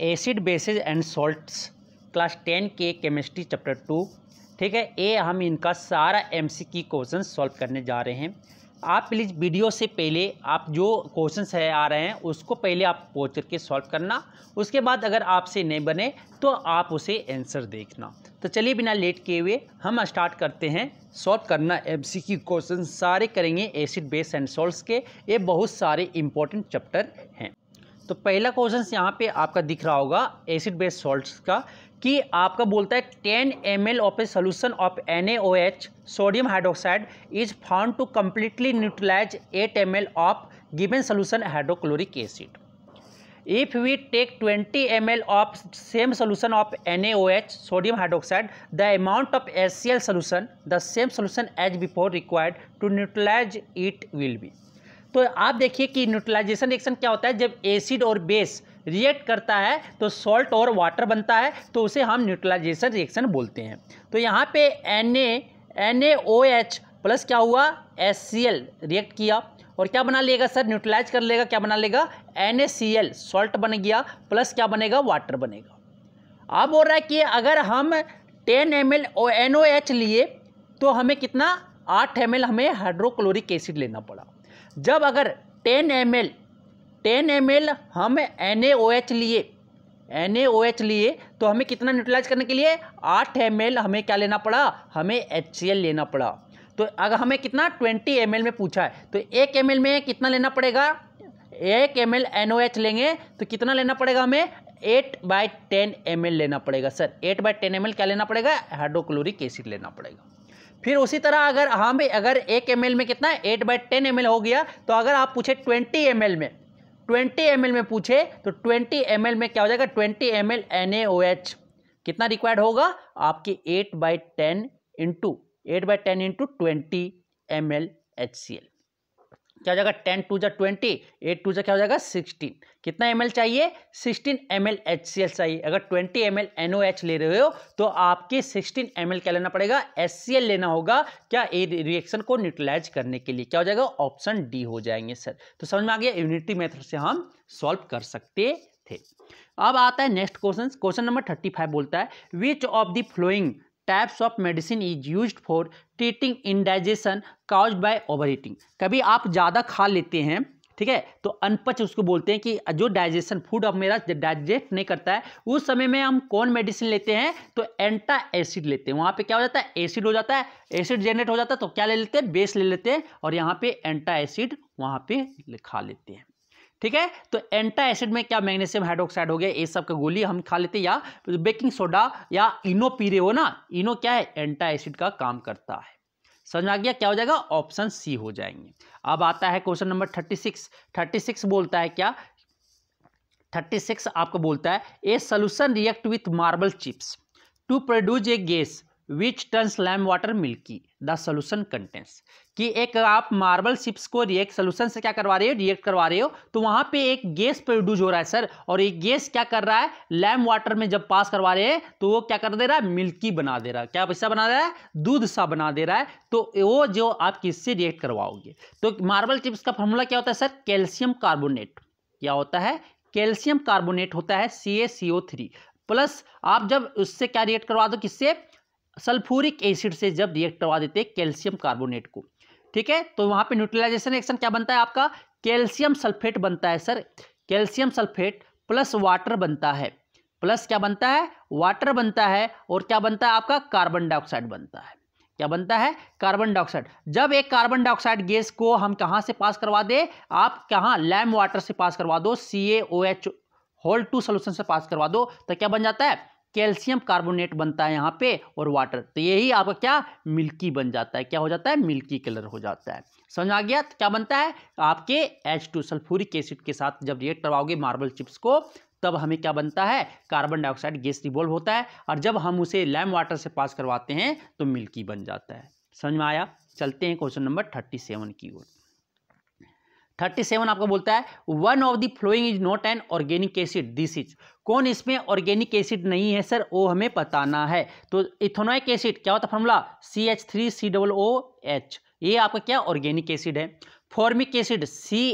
acid bases and salts class ten के chemistry chapter two ठीक है ए हम इनका सारा एम सी की क्वेश्चन सॉल्व करने जा रहे हैं आप प्लीज़ वीडियो से पहले आप जो क्वेश्चंस है आ रहे हैं उसको पहले आप पोच करके सॉल्व करना उसके बाद अगर आपसे नहीं बने तो आप उसे आंसर देखना तो चलिए बिना लेट किए हुए हम स्टार्ट करते हैं सॉल्व करना एम सी की क्वेश्चन सारे करेंगे एसिड बेस एंड सॉल्ट्स के ये बहुत सारे इंपॉर्टेंट चैप्टर हैं तो पहला क्वेश्चन यहाँ पे आपका दिख रहा होगा एसिड बेस्ड सॉल्ट का कि आपका बोलता है ten M L of a solution of N H sodium hydroxide is found to completely neutralise eight M L of given solution hydrochloric acid if we take twenty M L of same solution of N H sodium hydroxide the hydroxide, of H C L solution the same solution as before required to neutralize it will be तो आप देखिए कि neutralisation reaction क्या होता है जब acid और base react करता है तो सॉल्ट और वाटर बनता है तो उसे हम न्यूट्रलाइजेशन रिएक्शन बोलते हैं तो यहाँ पे एन ए प्लस क्या हुआ एस रिएक्ट किया और क्या बना लेगा सर न्यूट्रलाइज कर लेगा क्या बना लेगा एन सॉल्ट बन गया प्लस क्या बनेगा वाटर बनेगा आप बोल रहा है कि अगर हम ten M L O N O H लिए तो हमें कितना आठ एम एल हमें हाइड्रोक्लोरिक एसिड लेना पड़ा जब अगर ten M L ten M L हम एन ए ओ एच लिए एन ए ओ एच लिए तो हमें कितना न्यूट्रलाइज करने के लिए आठ एम एल हमें क्या लेना पड़ा हमें एच सी एल लेना पड़ा तो अगर हमें कितना ट्वेंटी एम एल में पूछा है तो एक एम एल में कितना लेना पड़ेगा एक M L N O H लेंगे तो कितना लेना पड़ेगा हमें eight by ten M L लेना पड़ेगा sir eight by ten M L क्या लेना पड़ेगा हाइड्रोक्लोरिक एसिड लेना पड़ेगा फिर उसी तरह अगर हम हाँ अगर एक एम में कितना एट बाई टेन एम हो गया तो अगर आप पूछे ट्वेंटी एम में ट्वेंटी एम में पूछे तो ट्वेंटी एम में क्या हो जाएगा ट्वेंटी एम एल कितना रिक्वायर्ड होगा आपके eight by ten into eight by ten into twenty M L H C L क्या हो जाएगा टेन टू जो ट्वेंटी एट टू जो क्या हो जाएगा सिक्सटीन कितना एम चाहिए सिक्सटीन एम एल चाहिए अगर ट्वेंटी एम एल ले रहे हो तो आपके सिक्सटीन एम क्या लेना पड़ेगा एस लेना होगा क्या ए रिएक्शन को न्यूट्रलाइज करने के लिए क्या हो जाएगा ऑप्शन डी हो जाएंगे सर तो समझ में आ गया यूनिटी मेथड से हम सॉल्व कर सकते थे अब आता है next question question number thirty five बोलता है which of the following types of medicine is use for treating indigestion caused by overeating कभी आप ज़्यादा खा लेते हैं ठीक है तो अनपच उसको बोलते हैं कि जो डाइजेशन फूड अब मेरा डाइजेस्ट नहीं करता है उस समय में हम कौन मेडिसिन लेते हैं तो एंटा एसिड लेते हैं वहाँ पे क्या हो जाता है एसिड हो जाता है एसिड जेनरेट हो जाता है तो क्या ले लेते हैं बेस ले लेते हैं और यहाँ पे एंटा एसिड वहाँ पे खा लेते हैं ठीक है तो एंटा एसिड में क्या मैग्नीशियम हाइड्रोक्साइड हो गया ये सब का गोली हम खा लेते या बेकिंग सोडा या इनो पी रहे हो ना इनो क्या है एंटा एसिड का काम करता है समझ आ गया क्या हो जाएगा ऑप्शन सी हो जाएंगे अब आता है question number thirty six thirty six बोलता है क्या थर्टी सिक्स आपको बोलता है a solution react with marble chips to produce a gas which turns lime water milky the solution contents कि एक आप मार्बल शिप्स को रिएक्ट सोल्यूशन से क्या करवा रहे हो रिएक्ट करवा रहे हो तो वहाँ पे एक गैस प्रोड्यूस हो रहा है सर और ये गैस क्या कर रहा है लैम वाटर में जब पास करवा रहे हैं तो वो क्या कर दे रहा है मिल्की बना दे रहा है क्या पैसा बना दे रहा है दूध सा बना दे रहा है तो वो जो आप किससे रिएक्ट करवाओगे तो मार्बल चिप्स का फॉर्मूला क्या होता है सर कैल्शियम कार्बोनेट क्या होता है कैल्शियम कार्बोनेट होता है सी ए सी ओ थ्री प्लस आप जब उससे क्या रिएक्ट करवा दो किससे सल्फोरिक एसिड से जब रिएक्ट करवा देते हैं कैल्शियम कार्बोनेट को ठीक है तो वहां पे न्यूट्रलाइजेशन एक्शन क्या बनता है आपका कैल्शियम सल्फेट बनता है sir calcium sulphate plus water बनता है प्लस क्या बनता है वाटर बनता है और क्या बनता है आपका कार्बन डाइऑक्साइड बनता है क्या बनता है कार्बन डाइऑक्साइड जब एक कार्बन डाइऑक्साइड गैस को हम कहाँ से पास करवा दे आप कहाँ लैम वाटर से पास करवा दो C A O H whole two solution से पास करवा दो तो क्या बन जाता है कैल्शियम कार्बोनेट बनता है यहाँ पे और वाटर तो यही आपका क्या मिल्की बन जाता है क्या हो जाता है मिल्की कलर हो जाता है समझ आ गया तो क्या बनता है आपके एच टू सल्फूरिक एसिड के साथ जब रिएक्ट करवाओगे मार्बल चिप्स को तब हमें क्या बनता है कार्बन डाइऑक्साइड गैस रिवॉल्व होता है और जब हम उसे लैम वाटर से पास करवाते हैं तो मिल्की बन जाता है समझ में आया चलते हैं क्वेश्चन नंबर थर्टी सेवन की ओर थर्टी सेवन आपका बोलता है one of the following is not an organic acid this is कौन इसमें ऑर्गेनिक एसिड नहीं है सर वो हमें बताना है तो इथोनोइक एसिड क्या होता है formula C H three C double O H ये आपका क्या ऑर्गेनिक एसिड है formic acid C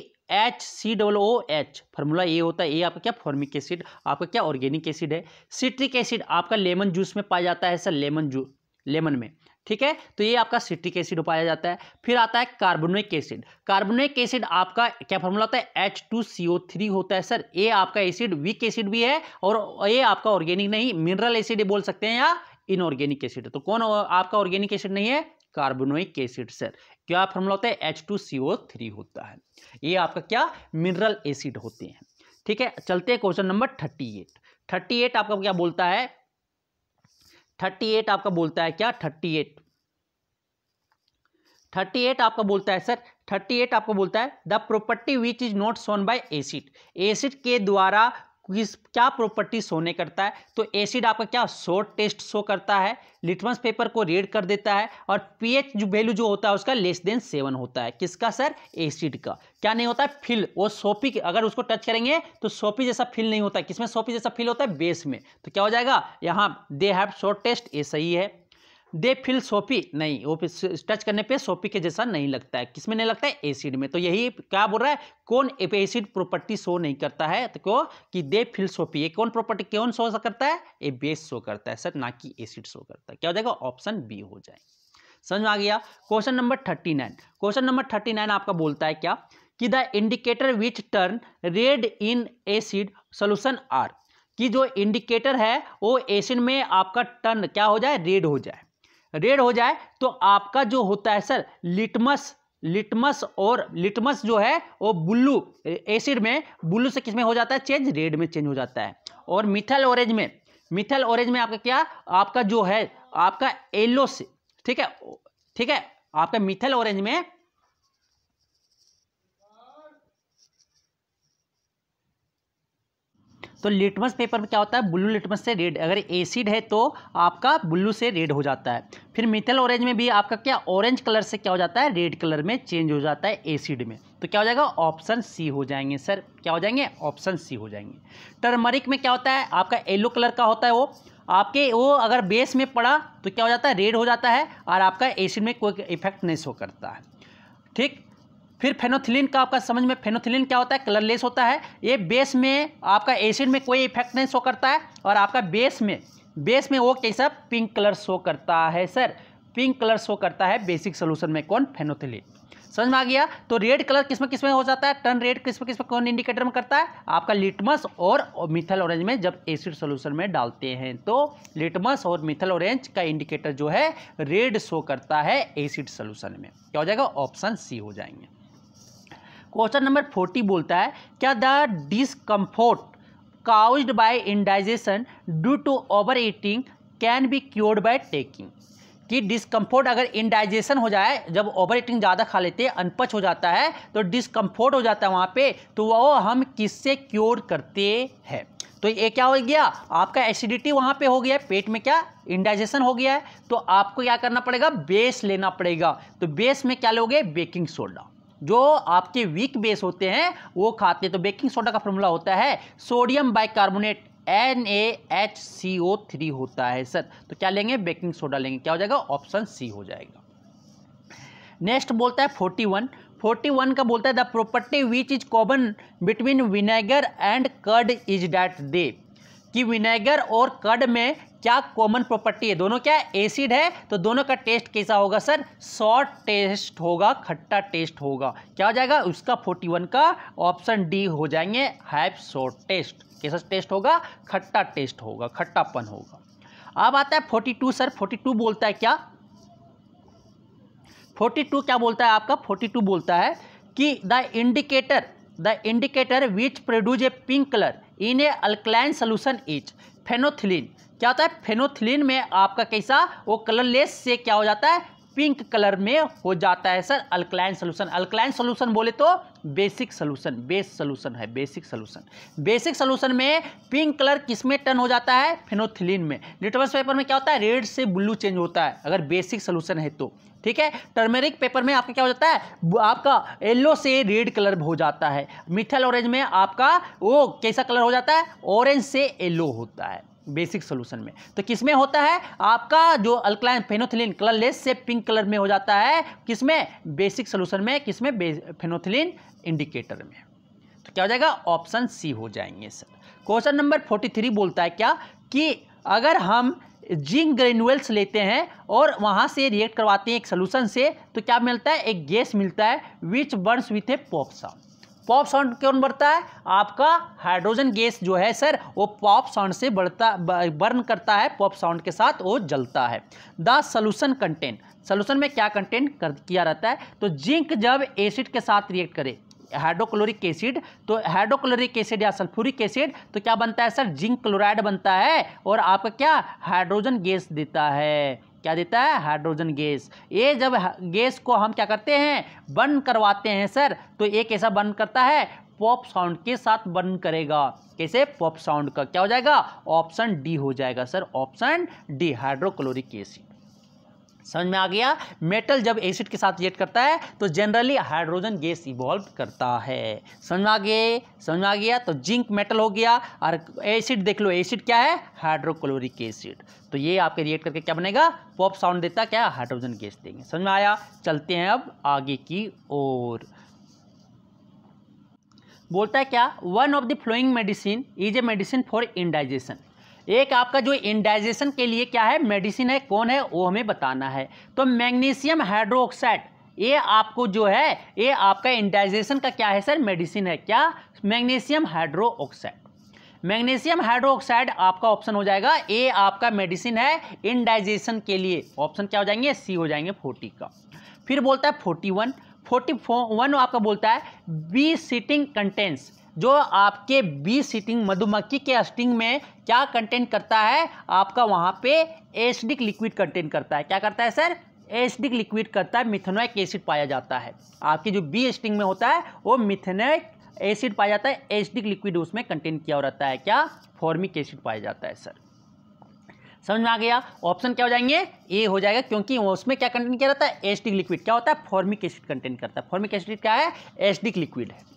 H C double O H formula ये होता है ये आपका क्या फॉर्मिक एसिड आपका क्या ऑर्गेनिक एसिड है सिट्रिक एसिड आपका लेमन जूस में पाया जाता है सर लेमन जू लेमन में ठीक है तो ये आपका सिट्रिक एसिड पाया जाता है फिर आता है कार्बोनिक एसिड कार्बोनिक एसिड आपका क्या फॉर्मूला होता है H two C O three होता है सर ये आपका एसिड वीक एसिड भी है और ये आपका ऑर्गेनिक नहीं मिनरल एसिड बोल सकते हैं या इनऑर्गेनिक एसिड तो कौन आपका ऑर्गेनिक एसिड नहीं है कार्बोनिक एसिड सर क्या फॉर्मूला होता है H two C O three होता है ये आपका क्या मिनरल एसिड होते हैं ठीक है चलते हैं question number thirty eight thirty eight आपका क्या बोलता है थर्टी एट आपका बोलता है क्या थर्टी एट थर्टी एट आपका बोलता है सर थर्टी एट आपका बोलता है the property which is not shown by acid acid के द्वारा किस क्या प्रॉपर्टी सोने करता है तो एसिड आपका क्या शॉर्ट टेस्ट शो करता है लिटमस पेपर को रेड कर देता है और पीएच जो वैल्यू जो होता है उसका लेस देन सेवन होता है किसका सर एसिड का क्या नहीं होता है फिल वो सोपी अगर उसको टच करेंगे तो सोपी जैसा फिल नहीं होता किसमें सोपी जैसा फील होता है बेस में तो क्या हो जाएगा यहाँ दे हैव शॉर्ट टेस्ट ये सही है दे फील सोपी नहीं वो टच करने पे सोपी के जैसा नहीं लगता है किसमें नहीं लगता है एसिड में तो यही क्या बोल रहा है कौन एसिड प्रॉपर्टी शो नहीं करता है तो क्यों कि दे फील सोपी ये कौन प्रॉपर्टी कौन शो करता है ए बेस शो करता है सर ना कि एसिड शो करता है क्या हो जाएगा ऑप्शन बी हो जाए समझ में आ गया question number thirty nine question number thirty nine आपका बोलता है क्या कि the indicator which turn red in acid solution are कि जो इंडिकेटर है वो एसिड में आपका टर्न क्या हो जाए रेड हो जाए रेड हो जाए तो आपका जो होता है सर लिटमस लिटमस और लिटमस जो है वो ब्लू एसिड में ब्लू से किस में हो जाता है चेंज रेड में चेंज हो जाता है और मिथल ऑरेंज में मिथल ऑरेंज में आपका क्या आपका जो है आपका येलो से ठीक है ठीक है आपका मिथल ऑरेंज में तो लिटमस पेपर में क्या होता है ब्लू लिटमस से रेड अगर एसिड है तो आपका ब्लू से रेड हो जाता है फिर मिथल ऑरेंज में भी आपका क्या ऑरेंज कलर से क्या हो जाता है रेड कलर में चेंज हो जाता है एसिड में तो क्या हो जाएगा ऑप्शन सी हो जाएंगे सर क्या हो जाएंगे ऑप्शन सी हो जाएंगे टर्मरिक में क्या होता है आपका येलो कलर का होता है वो आपके वो अगर बेस में पड़ा तो क्या हो जाता है रेड हो जाता है और आपका एसिड में कोई इफेक्ट नहीं शो करता है ठीक फिर फेनोथिलिन का आपका समझ में फेनोथिलिन क्या होता है कलरलेस होता है ये बेस में आपका एसिड में कोई इफेक्ट नहीं शो करता है और आपका बेस में बेस में वो कैसा पिंक कलर शो करता है सर पिंक कलर शो करता है बेसिक सोल्यूशन में कौन फेनोथिलिन समझ में आ गया तो रेड कलर किस में किस में हो जाता है टर्न रेड किस में किस में कौन इंडिकेटर में करता है आपका लिटमस और मिथल ऑरेंज में जब एसिड सोल्यूशन में डालते हैं तो लिटमस और मिथल ऑरेंज का इंडिकेटर जो है रेड शो करता है एसिड सोल्यूशन में क्या हो जाएगा ऑप्शन सी हो जाएंगे क्वेश्चन नंबर फोर्टी बोलता है क्या the discomfort caused by indigestion due to overeating can be cured by taking कि डिसकम्फोर्ट अगर इंडाइजेशन हो जाए जब ओवर ईटिंग ज़्यादा खा लेते हैं अनपच हो जाता है तो डिसकम्फोर्ट हो जाता है वहाँ पे तो वो हम किससे क्योर करते हैं तो ये क्या हो गया आपका एसिडिटी वहाँ पे हो गया है पेट में क्या इंडाइजेशन हो गया है तो आपको क्या करना पड़ेगा बेस लेना पड़ेगा तो बेस में क्या लोगे बेकिंग सोडा जो आपके वीक बेस होते हैं वो खाते हैं तो बेकिंग सोडा का फॉर्मूला होता है sodium bicarbonate N A H C O three होता है सर तो क्या लेंगे बेकिंग सोडा लेंगे क्या हो जाएगा ऑप्शन सी हो जाएगा नेक्स्ट बोलता है फोर्टी वन फोर्टी वन का बोलता है the property which is common between vinegar and curd is that they कि विनेगर और कर्ड में क्या कॉमन प्रॉपर्टी है दोनों क्या एसिड है तो दोनों का टेस्ट कैसा होगा सर सॉट टेस्ट होगा खट्टा टेस्ट होगा क्या हो जाएगा उसका 41 का ऑप्शन डी हो जाएंगे हैव सॉट टेस्ट कैसा टेस्ट होगा खट्टा टेस्ट होगा खट्टापन होगा अब आता है टू सर टू बोलता है क्या टू क्या बोलता है आपका टू बोलता है कि the indicator the indicator which produce a pink colour in a alkaline solution is phenolphthalein क्या होता है फेनोथिलीन में आपका कैसा वो कलरलेस से क्या हो जाता है पिंक कलर में हो जाता है sir alkaline solution alkaline solution बोले तो बेसिक सोलूशन बेस सोल्यूशन है बेसिक सोल्यूशन बेसिक सोल्यूशन में पिंक कलर किस में टर्न हो जाता है फेनोथिलीन में लिटमस पेपर में क्या होता है रेड से ब्लू चेंज होता है अगर बेसिक सोलूशन है तो ठीक है टर्मेरिक पेपर में आपका क्या हो जाता है आपका येलो से रेड कलर हो जाता है मिथल ऑरेंज में आपका वो कैसा कलर हो जाता है ऑरेंज से येलो होता है बेसिक सोल्यूशन में तो किस में होता है आपका जो अल्कलाइन फेनोथिलिन कलरलेस से पिंक कलर में हो जाता है किसमें बेसिक सोल्यूशन में किस में इंडिकेटर में तो क्या हो जाएगा ऑप्शन सी हो जाएंगे sir question number forty three बोलता है क्या कि अगर हम जिंक ग्रेनुअल्स लेते हैं और वहाँ से रिएक्ट करवाते हैं एक सोलूशन से तो क्या मिलता है एक गैस मिलता है which burns with a pop sound pop sound कौन बढ़ता है आपका हाइड्रोजन गैस जो है सर वो पॉप साउंड से बढ़ता बर्न करता है पॉप साउंड के साथ वो जलता है द सोलूशन कंटेंट सोलूशन में क्या कंटेंट कर किया रहता है तो जिंक जब एसिड के साथ रिएक्ट करे हाइड्रोक्लोरिक एसिड तो हाइड्रोक्लोरिक एसिड या सल्फ्यूरिक एसिड तो क्या बनता है सर जिंक क्लोराइड बनता है और आपका क्या हाइड्रोजन गैस देता है क्या देता है हाइड्रोजन गैस ये जब गैस को हम क्या करते हैं बर्न करवाते हैं सर तो ये कैसा बर्न करता है पॉप साउंड के साथ बर्न करेगा कैसे पॉप साउंड का क्या हो जाएगा ऑप्शन डी हो जाएगा sir option D hydrochloric acid समझ में आ गया मेटल जब एसिड के साथ रिएक्ट करता है तो जनरली हाइड्रोजन गैस इवॉल्व करता है समझ में आ गए समझ में आ गया तो जिंक मेटल हो गया और एसिड देख लो एसिड क्या है हाइड्रोक्लोरिक एसिड तो ये आपके रिएक्ट करके क्या बनेगा पॉप साउंड देता क्या हाइड्रोजन गैस देंगे समझ में आया चलते हैं अब आगे की ओर बोलता है क्या one of the following medicine is a medicine for indigestion एक आपका जो इंडाइजेशन के लिए क्या है मेडिसिन है कौन है वो हमें बताना है तो मैग्नीशियम हाइड्रोक्साइड ये आपको जो है ये आपका इंडाइजेशन का क्या है सर मेडिसिन है क्या magnesium hydro oxide magnesium hydroxide आपका ऑप्शन हो जाएगा ए आपका मेडिसिन है इंडाइजेशन के लिए ऑप्शन क्या हो जाएंगे सी हो जाएंगे फोर्टी का फिर बोलता है फोर्टी वन फोर्टी वन आपका बोलता है बी सीटिंग कंटेंट्स जो आपके बी सिटिंग मधुमक्खी के स्टिंग में क्या कंटेंट करता है आपका वहाँ पे एसिडिक लिक्विड कंटेंट करता है क्या करता है सर एसिडिक लिक्विड करता है मिथेनोइक एसिड पाया जाता है आपके जो बी स्टिंग में होता है वो मिथेनोइक एसिड पाया जाता है एसिडिक लिक्विड उसमें कंटेंट किया रहता है क्या फॉर्मिक एसिड पाया जाता है सर समझ में आ गया ऑप्शन क्या हो जाएंगे ए हो जाएगा क्योंकि उसमें क्या कंटेंट किया रहता है एसडिक लिक्विड क्या होता है फॉर्मिक एसिड कंटेंट करता है फॉर्मिक एसिड क्या है एसडिक लिक्विड है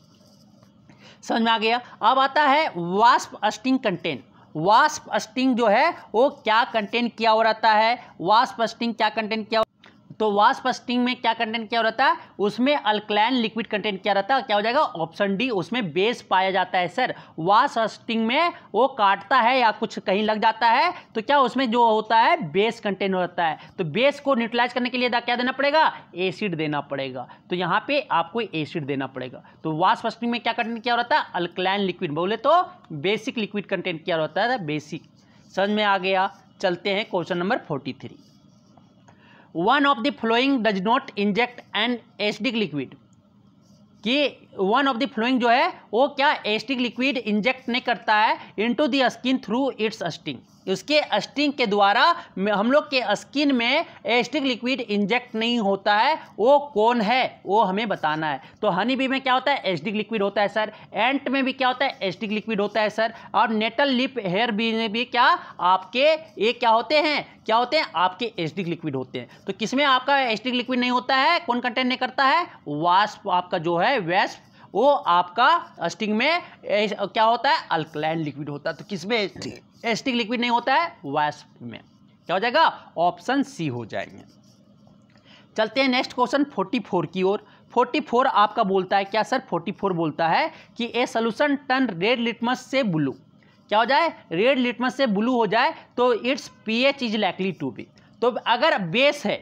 समझ में आ गया अब आता है wasp sting content wasp sting जो है वो क्या कंटेंट किया हो रहता है वास्प अस्टिंग क्या कंटेंट किया तो वाष्प स्टिंग में क्या कंटेंट क्या रहता है उसमें अल्कलाइन लिक्विड कंटेंट क्या रहता है क्या हो जाएगा ऑप्शन डी उसमें बेस पाया जाता है सर वाष्प स्टिंग में वो काटता है या कुछ कहीं लग जाता है तो क्या उसमें जो होता है बेस कंटेंट होता है तो बेस को न्यूट्रलाइज करने के लिए क्या देना पड़ेगा एसिड देना पड़ेगा तो यहाँ पे आपको एसिड देना पड़ेगा तो वाष्प स्टिंग में क्या कंटेंट क्या रहता है अल्कलाइन लिक्विड बोले तो बेसिक लिक्विड कंटेंट क्या रहता है बेसिक समझ में आ गया चलते हैं question number forty three one of the following does not inject an acidic liquid कि वन ऑफ द फ्लोइंग जो है वो क्या एस्टिक लिक्विड इंजेक्ट नहीं करता है into the skin through its sting उसके अस्टिंग के द्वारा हम लोग के स्किन में एस्टिक लिक्विड इंजेक्ट नहीं होता है वो कौन है वो हमें बताना है तो हनी बी में क्या होता है एस्टिक लिक्विड होता है सर एंट में भी क्या होता है एस्टिक लिक्विड होता है सर और नेटल लिप हेयर बी में भी क्या आपके ये क्या होते हैं क्या होते हैं आपके एस्टिक लिक्विड होते हैं तो किसमें आपका एस्टिक लिक्विड नहीं होता है कौन कंटेंट नहीं करता है वास्प आपका जो है वेस्प वो आपका स्टिंग में क्या होता है अल्कलाइन लिक्विड होता है तो किस में एस्टिंग लिक्विड नहीं होता है वाष्प में क्या हो जाएगा ऑप्शन सी हो जाएंगे चलते हैं नेक्स्ट क्वेश्चन फोर की ओर 44 आपका बोलता है क्या सर 44 बोलता है कि a solution turn red litmus से ब्लू क्या हो जाए रेड लिटमस से ब्लू हो जाए तो its pH is likely to be तो अगर बेस है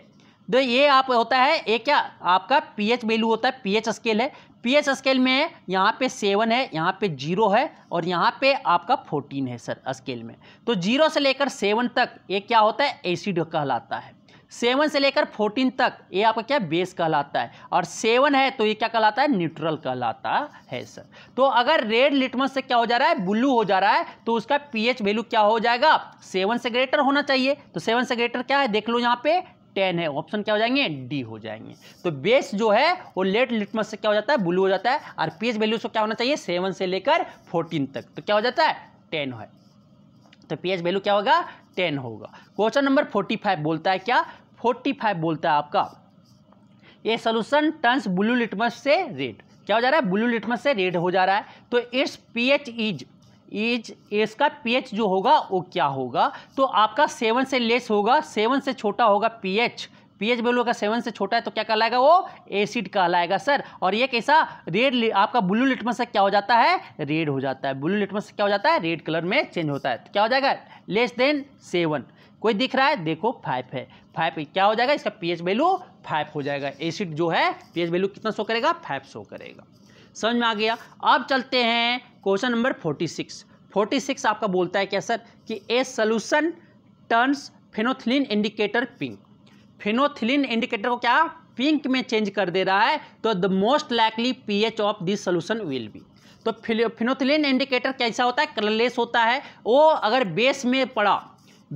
तो ये आप होता है ये क्या आपका पीएच वैल्यू होता है पीएच स्केल है पीएस स्केल में यहाँ पे सेवन है यहाँ पे जीरो है और यहाँ पे आपका फोर्टीन है सर स्केल में तो जीरो से लेकर सेवन तक ये क्या होता है एसिड कहलाता है सेवन से लेकर फोर्टीन तक ये आपका क्या बेस कहलाता है और सेवन है तो ये क्या कहलाता है न्यूट्रल कहलाता है सर तो अगर रेड लिटमस से क्या हो जा रहा है ब्लू हो जा रहा है तो उसका पीएच वैल्यू क्या हो जाएगा सेवन से ग्रेटर होना चाहिए तो सेवन से ग्रेटर क्या है देख लो यहाँ पे टेन है ऑप्शन क्या हो जाएंगे डी हो जाएंगे तो बेस जो है वो लेट लिटमस से क्या हो जाता है ब्लू हो जाता है और पीएच वैल्यू उसको क्या होना चाहिए सेवन से लेकर फोर्टीन तक तो क्या हो जाता है टेन है तो पीएच वैल्यू क्या होगा टेन होगा क्वेश्चन नंबर फोर्टी फाइव बोलता है क्या फोर्टी फाइव बोलता है आपका ये सोल्यूशन टर्न्स ब्लू लिटमस से रेड क्या हो जा रहा है ब्लू लिटमस से रेड हो जा रहा है तो इट्स पीएच इज एज इसका पीएच जो होगा वो क्या होगा तो आपका सेवन से लेस होगा सेवन से छोटा होगा पीएच पीएच वैल्यू का सेवन से छोटा है तो क्या कहलाएगा वो एसिड कहलाएगा सर और ये कैसा रेड आपका ब्लू लिटमस से क्या हो जाता है रेड हो जाता है ब्लू लिटमस से क्या हो जाता है रेड कलर में चेंज होता है तो क्या हो जाएगा लेस देन सेवन कोई दिख रहा है देखो फाइव है फाइव क्या हो जाएगा इसका पीएच वैल्यू फाइव हो जाएगा एसिड जो है पी वैल्यू कितना शो करेगा फाइव शो करेगा समझ में आ गया अब चलते हैं question number forty six forty six आपका बोलता है क्या सर कि a solution turns phenolphthalein indicator pink phenolphthalein indicator को क्या पिंक में चेंज कर दे रहा है तो the most likely H of this solution will be तो फिनोथिलिन इंडिकेटर कैसा होता है कलरलेस होता है वो अगर बेस में पड़ा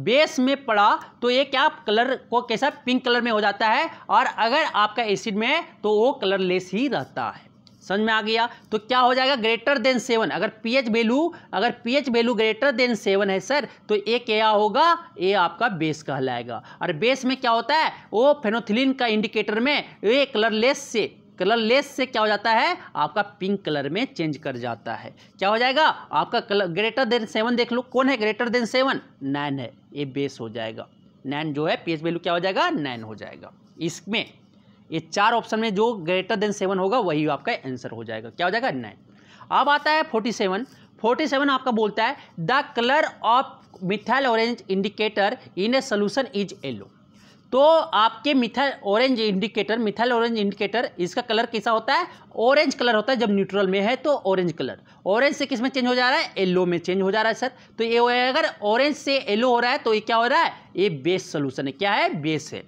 बेस में पड़ा तो ये क्या कलर को कैसा पिंक कलर में हो जाता है और अगर आपका एसिड में है तो वो कलरलेस ही रहता है समझ में आ गया तो क्या हो जाएगा ग्रेटर देन सेवन अगर पीएच वैल्यू अगर pH value greater than seven है सर तो ए क्या होगा ए आपका बेस कहलाएगा और बेस में क्या होता है वो फेनोथिलीन का इंडिकेटर में ए कलरलेस से कलरलेस से क्या हो जाता है आपका पिंक कलर में चेंज कर जाता है क्या हो जाएगा आपका कलर ग्रेटर देन सेवन देख लो कौन है ग्रेटर देन सेवन नाइन है ये बेस हो जाएगा नाइन जो है पीएच वैल्यू क्या हो जाएगा नाइन हो जाएगा इसमें ये चार ऑप्शन में जो ग्रेटर देन सेवन होगा वही आपका आंसर हो जाएगा क्या हो जाएगा नाइन अब आता है फोर्टी सेवन फोर्टी सेवन आपका बोलता है the colour of methyl orange indicator in a solution is yellow तो आपके methyl orange indicator methyl orange indicator इसका कलर कैसा होता है ऑरेंज कलर होता है जब न्यूट्रल में है तो ऑरेंज कलर ऑरेंज से किस में चेंज हो जा रहा है येलो में चेंज हो जा रहा है सर तो ये अगर ऑरेंज से येलो हो रहा है तो ये क्या हो रहा है ये बेस सोल्यूशन है क्या है बेस है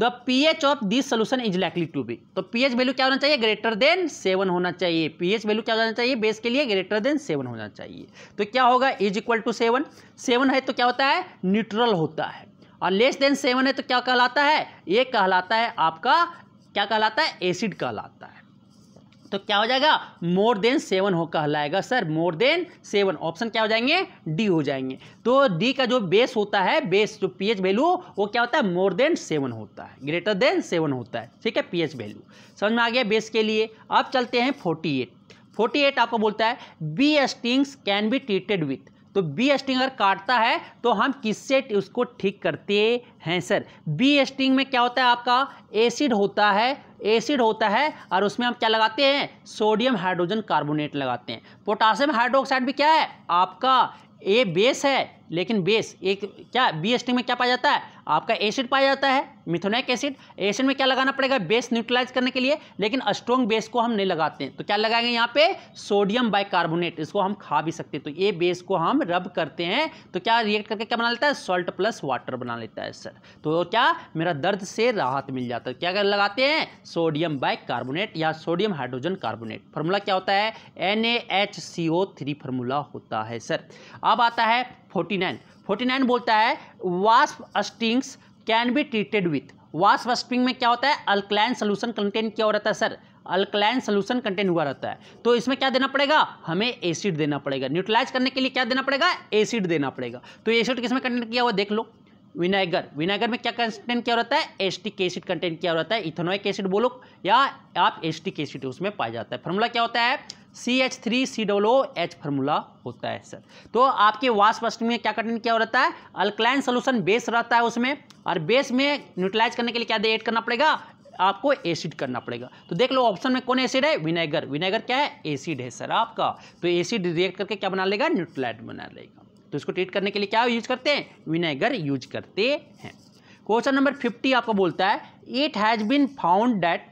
the H of this solution is likely to be तो पी एच वैल्यू क्या होना चाहिए ग्रेटर देन सेवन होना चाहिए पी एच वैल्यू क्या होना चाहिए बेस के लिए ग्रेटर देन सेवन होना चाहिए तो क्या होगा is equal to seven seven है तो क्या होता है न्यूट्रल होता है और लेस देन सेवन है तो क्या कहलाता है ये कहलाता है आपका क्या कहलाता है एसिड कहलाता है तो क्या हो जाएगा मोर देन सेवन हो कहलाएगा sir more than seven option क्या हो जाएंगे डी हो जाएंगे तो डी का जो बेस होता है बेस जो पीएच वैल्यू वो क्या होता है मोर देन सेवन होता है ग्रेटर देन सेवन होता है ठीक है पीएच वैल्यू समझ में आ गया बेस के लिए अब चलते हैं फोर्टी एट फोर्टी एट आपको बोलता है bee stings can be treated with तो बी स्टिंग अगर काटता है तो हम किससे उसको ठीक करते हैं सर बी स्टिंग में क्या होता है आपका एसिड होता है एसिड होता है और उसमें हम क्या लगाते हैं सोडियम हाइड्रोजन कार्बोनेट लगाते हैं पोटासियम हाइड्रोक्साइड भी क्या है आपका ए बेस है लेकिन बेस एक क्या बी स्टिंग में क्या पाया जाता है आपका एसिड पाया जाता है मिथोनिक एसिड एसिड में क्या लगाना पड़ेगा बेस न्यूट्रलाइज करने के लिए लेकिन स्ट्रॉन्ग बेस को हम नहीं लगाते हैं तो क्या लगाएंगे यहाँ पे सोडियम बाइकार्बोनेट इसको हम खा भी सकते हैं तो ये बेस को हम रब करते हैं तो क्या रिएक्ट करके क्या बना लेता है सॉल्ट प्लस वाटर बना लेता है सर तो क्या मेरा दर्द से राहत मिल जाता है क्या क्या लगाते हैं सोडियम कार्बोनेट या सोडियम हाइड्रोजन कार्बोनेट फार्मूला क्या होता है एन फार्मूला होता है सर अब आता है फोर्टी नाइन फोर्टी नाइन बोलता है wasp stings can be treated with wasp sting में क्या होता है अल्कलाइन सोल्यूशन कंटेंट क्या हो रहता है सर अल्कलाइन सोल्यूशन कंटेन हुआ रहता है तो इसमें क्या देना पड़ेगा हमें एसिड देना पड़ेगा न्यूट्रलाइज करने के लिए क्या देना पड़ेगा एसिड देना पड़ेगा तो एसिड किसमें कंटेंट किया हुआ देख लो विनेगर विनेगर में क्या कंटेंट क्या रहता है एस्टिक एसिड कंटेंट क्या रहता है इथेनोइक एसिड बोलो या आप एस्टिक एसिड उसमें पाया जाता है फॉर्मूला क्या होता है C H three C double O H formula होता है सर तो आपके वाश वस्ट में क्या कठिन क्या हो रहता है अल्कलाइन सोल्यूशन बेस रहता है उसमें और बेस में न्यूट्रलाइज करने के लिए क्या एड करना पड़ेगा आपको एसिड करना पड़ेगा तो देख लो ऑप्शन में कौन एसिड है विनेगर विनेगर क्या है एसिड है सर आपका तो एसिड रिएक्ट करके क्या बना लेगा न्यूट्रलाइट बना लेगा तो इसको ट्रीट करने के लिए क्या यूज करते हैं विनेगर यूज करते हैं क्वेश्चन नंबर फिफ्टी आपको बोलता है it has been found that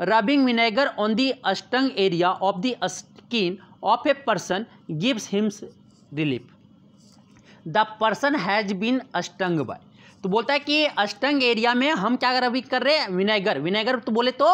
rubbing vinegar on the stung area of the skin of a person gives him relief the person has been stung by तो बोलता है कि अस्टंग area में हम क्या रबिंग कर रहे हैं विनेगर विनेगर तो बोले तो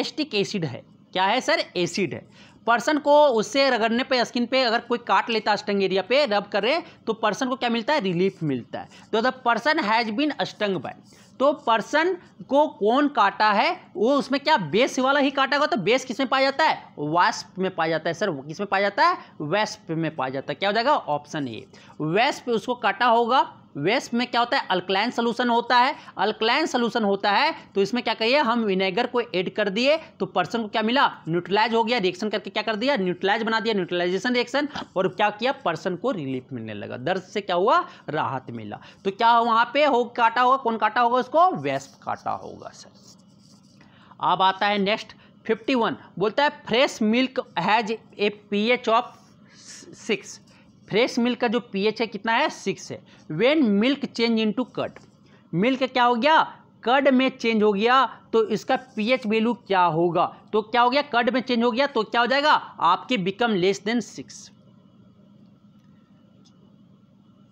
एस्टिक एसिड है क्या है सर एसिड है पर्सन को उससे रगड़ने पे स्किन पे अगर कोई काट लेता अस्टंग एरिया पे रब करे तो पर्सन को क्या मिलता है रिलीफ मिलता है तो the person has been stung by तो पर्सन को कौन काटा है वो उसमें क्या बेस वाला ही काटा होगा तो बेस किस में पाया जाता है वास्प में पाया जाता है सर किस में पाया जाता है वेस्प में पाया जाता है क्या हो जाएगा ऑप्शन ए वेस्प उसको काटा होगा वेस्ट में क्या होता है अल्कलाइन सोलूशन होता है अल्कलाइन सोल्यूशन होता है तो इसमें क्या करिए हम विनेगर को ऐड कर दिए तो पर्सन को क्या मिला न्यूट्रलाइज हो गया रिएक्शन करके क्या कर दिया न्यूट्रलाइज बना दिया न्यूट्रलाइजेशन रिएक्शन और क्या किया पर्सन को रिलीफ मिलने लगा दर्द से क्या हुआ राहत मिला तो क्या वहाँ पे हो काटा होगा कौन काटा होगा उसको वेस्ट काटा होगा सर अब आता है नेक्स्ट फिफ्टी वन बोलता है fresh milk has a P H of six fresh milk का जो पीएच है कितना है सिक्स है when milk change into cut milk क्या हो गया कड में चेंज हो गया तो इसका पीएच वैल्यू क्या होगा तो क्या हो गया कड में चेंज हो गया तो क्या हो जाएगा आपके बिकम लेस देन सिक्स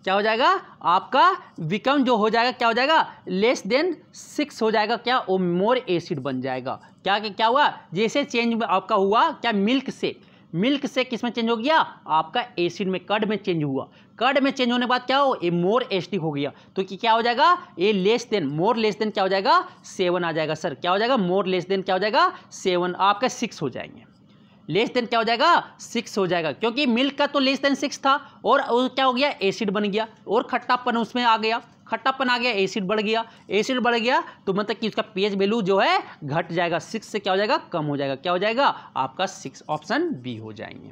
क्या हो जाएगा आपका विकम जो हो जाएगा क्या हो जाएगा लेस देन सिक्स हो जाएगा क्या वो मोर एसिड बन जाएगा क्या क्या हुआ जैसे चेंज आपका हुआ क्या मिल्क से मिल्क से किस में चेंज हो गया आपका एसिड में कड में चेंज हुआ कड में चेंज होने के बाद क्या हो ये मोर एस्टिक हो गया तो कि क्या हो जाएगा A less than more less than क्या हो जाएगा सेवन आ जाएगा सर क्या हो जाएगा मोर लेस देन क्या हो जाएगा सेवन आपका सिक्स हो जाएंगे लेस देन क्या हो जाएगा सिक्स हो जाएगा क्योंकि मिल्क का तो लेस देन सिक्स था और क्या हो गया एसिड बन गया और खट्टापन उसमें आ गया खट्टापन आ गया एसिड बढ़ गया एसिड बढ़ गया तो मतलब कि उसका पीएच वैल्यू जो है घट जाएगा सिक्स से क्या हो जाएगा कम हो जाएगा क्या हो जाएगा आपका सिक्स ऑप्शन बी हो जाएंगे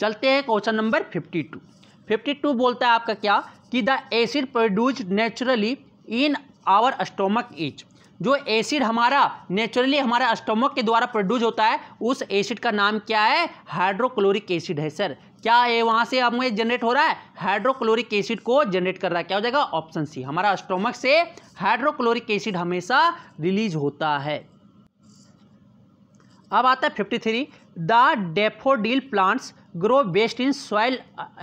चलते हैं question number fifty two fifty two बोलता है आपका क्या कि the acid produce naturally in our stomach is जो एसिड हमारा नेचुरली हमारा स्टोमक के द्वारा प्रोड्यूस होता है उस एसिड का नाम क्या है हाइड्रोक्लोरिक एसिड है सर क्या ये वहाँ से अब जनरेट हो रहा है हाइड्रोक्लोरिक एसिड को जनरेट कर रहा है क्या हो जाएगा ऑप्शन सी हमारा स्टोमक से हाइड्रोक्लोरिक एसिड हमेशा रिलीज होता है अब आता है fifty three the daffodil plants grow best in soil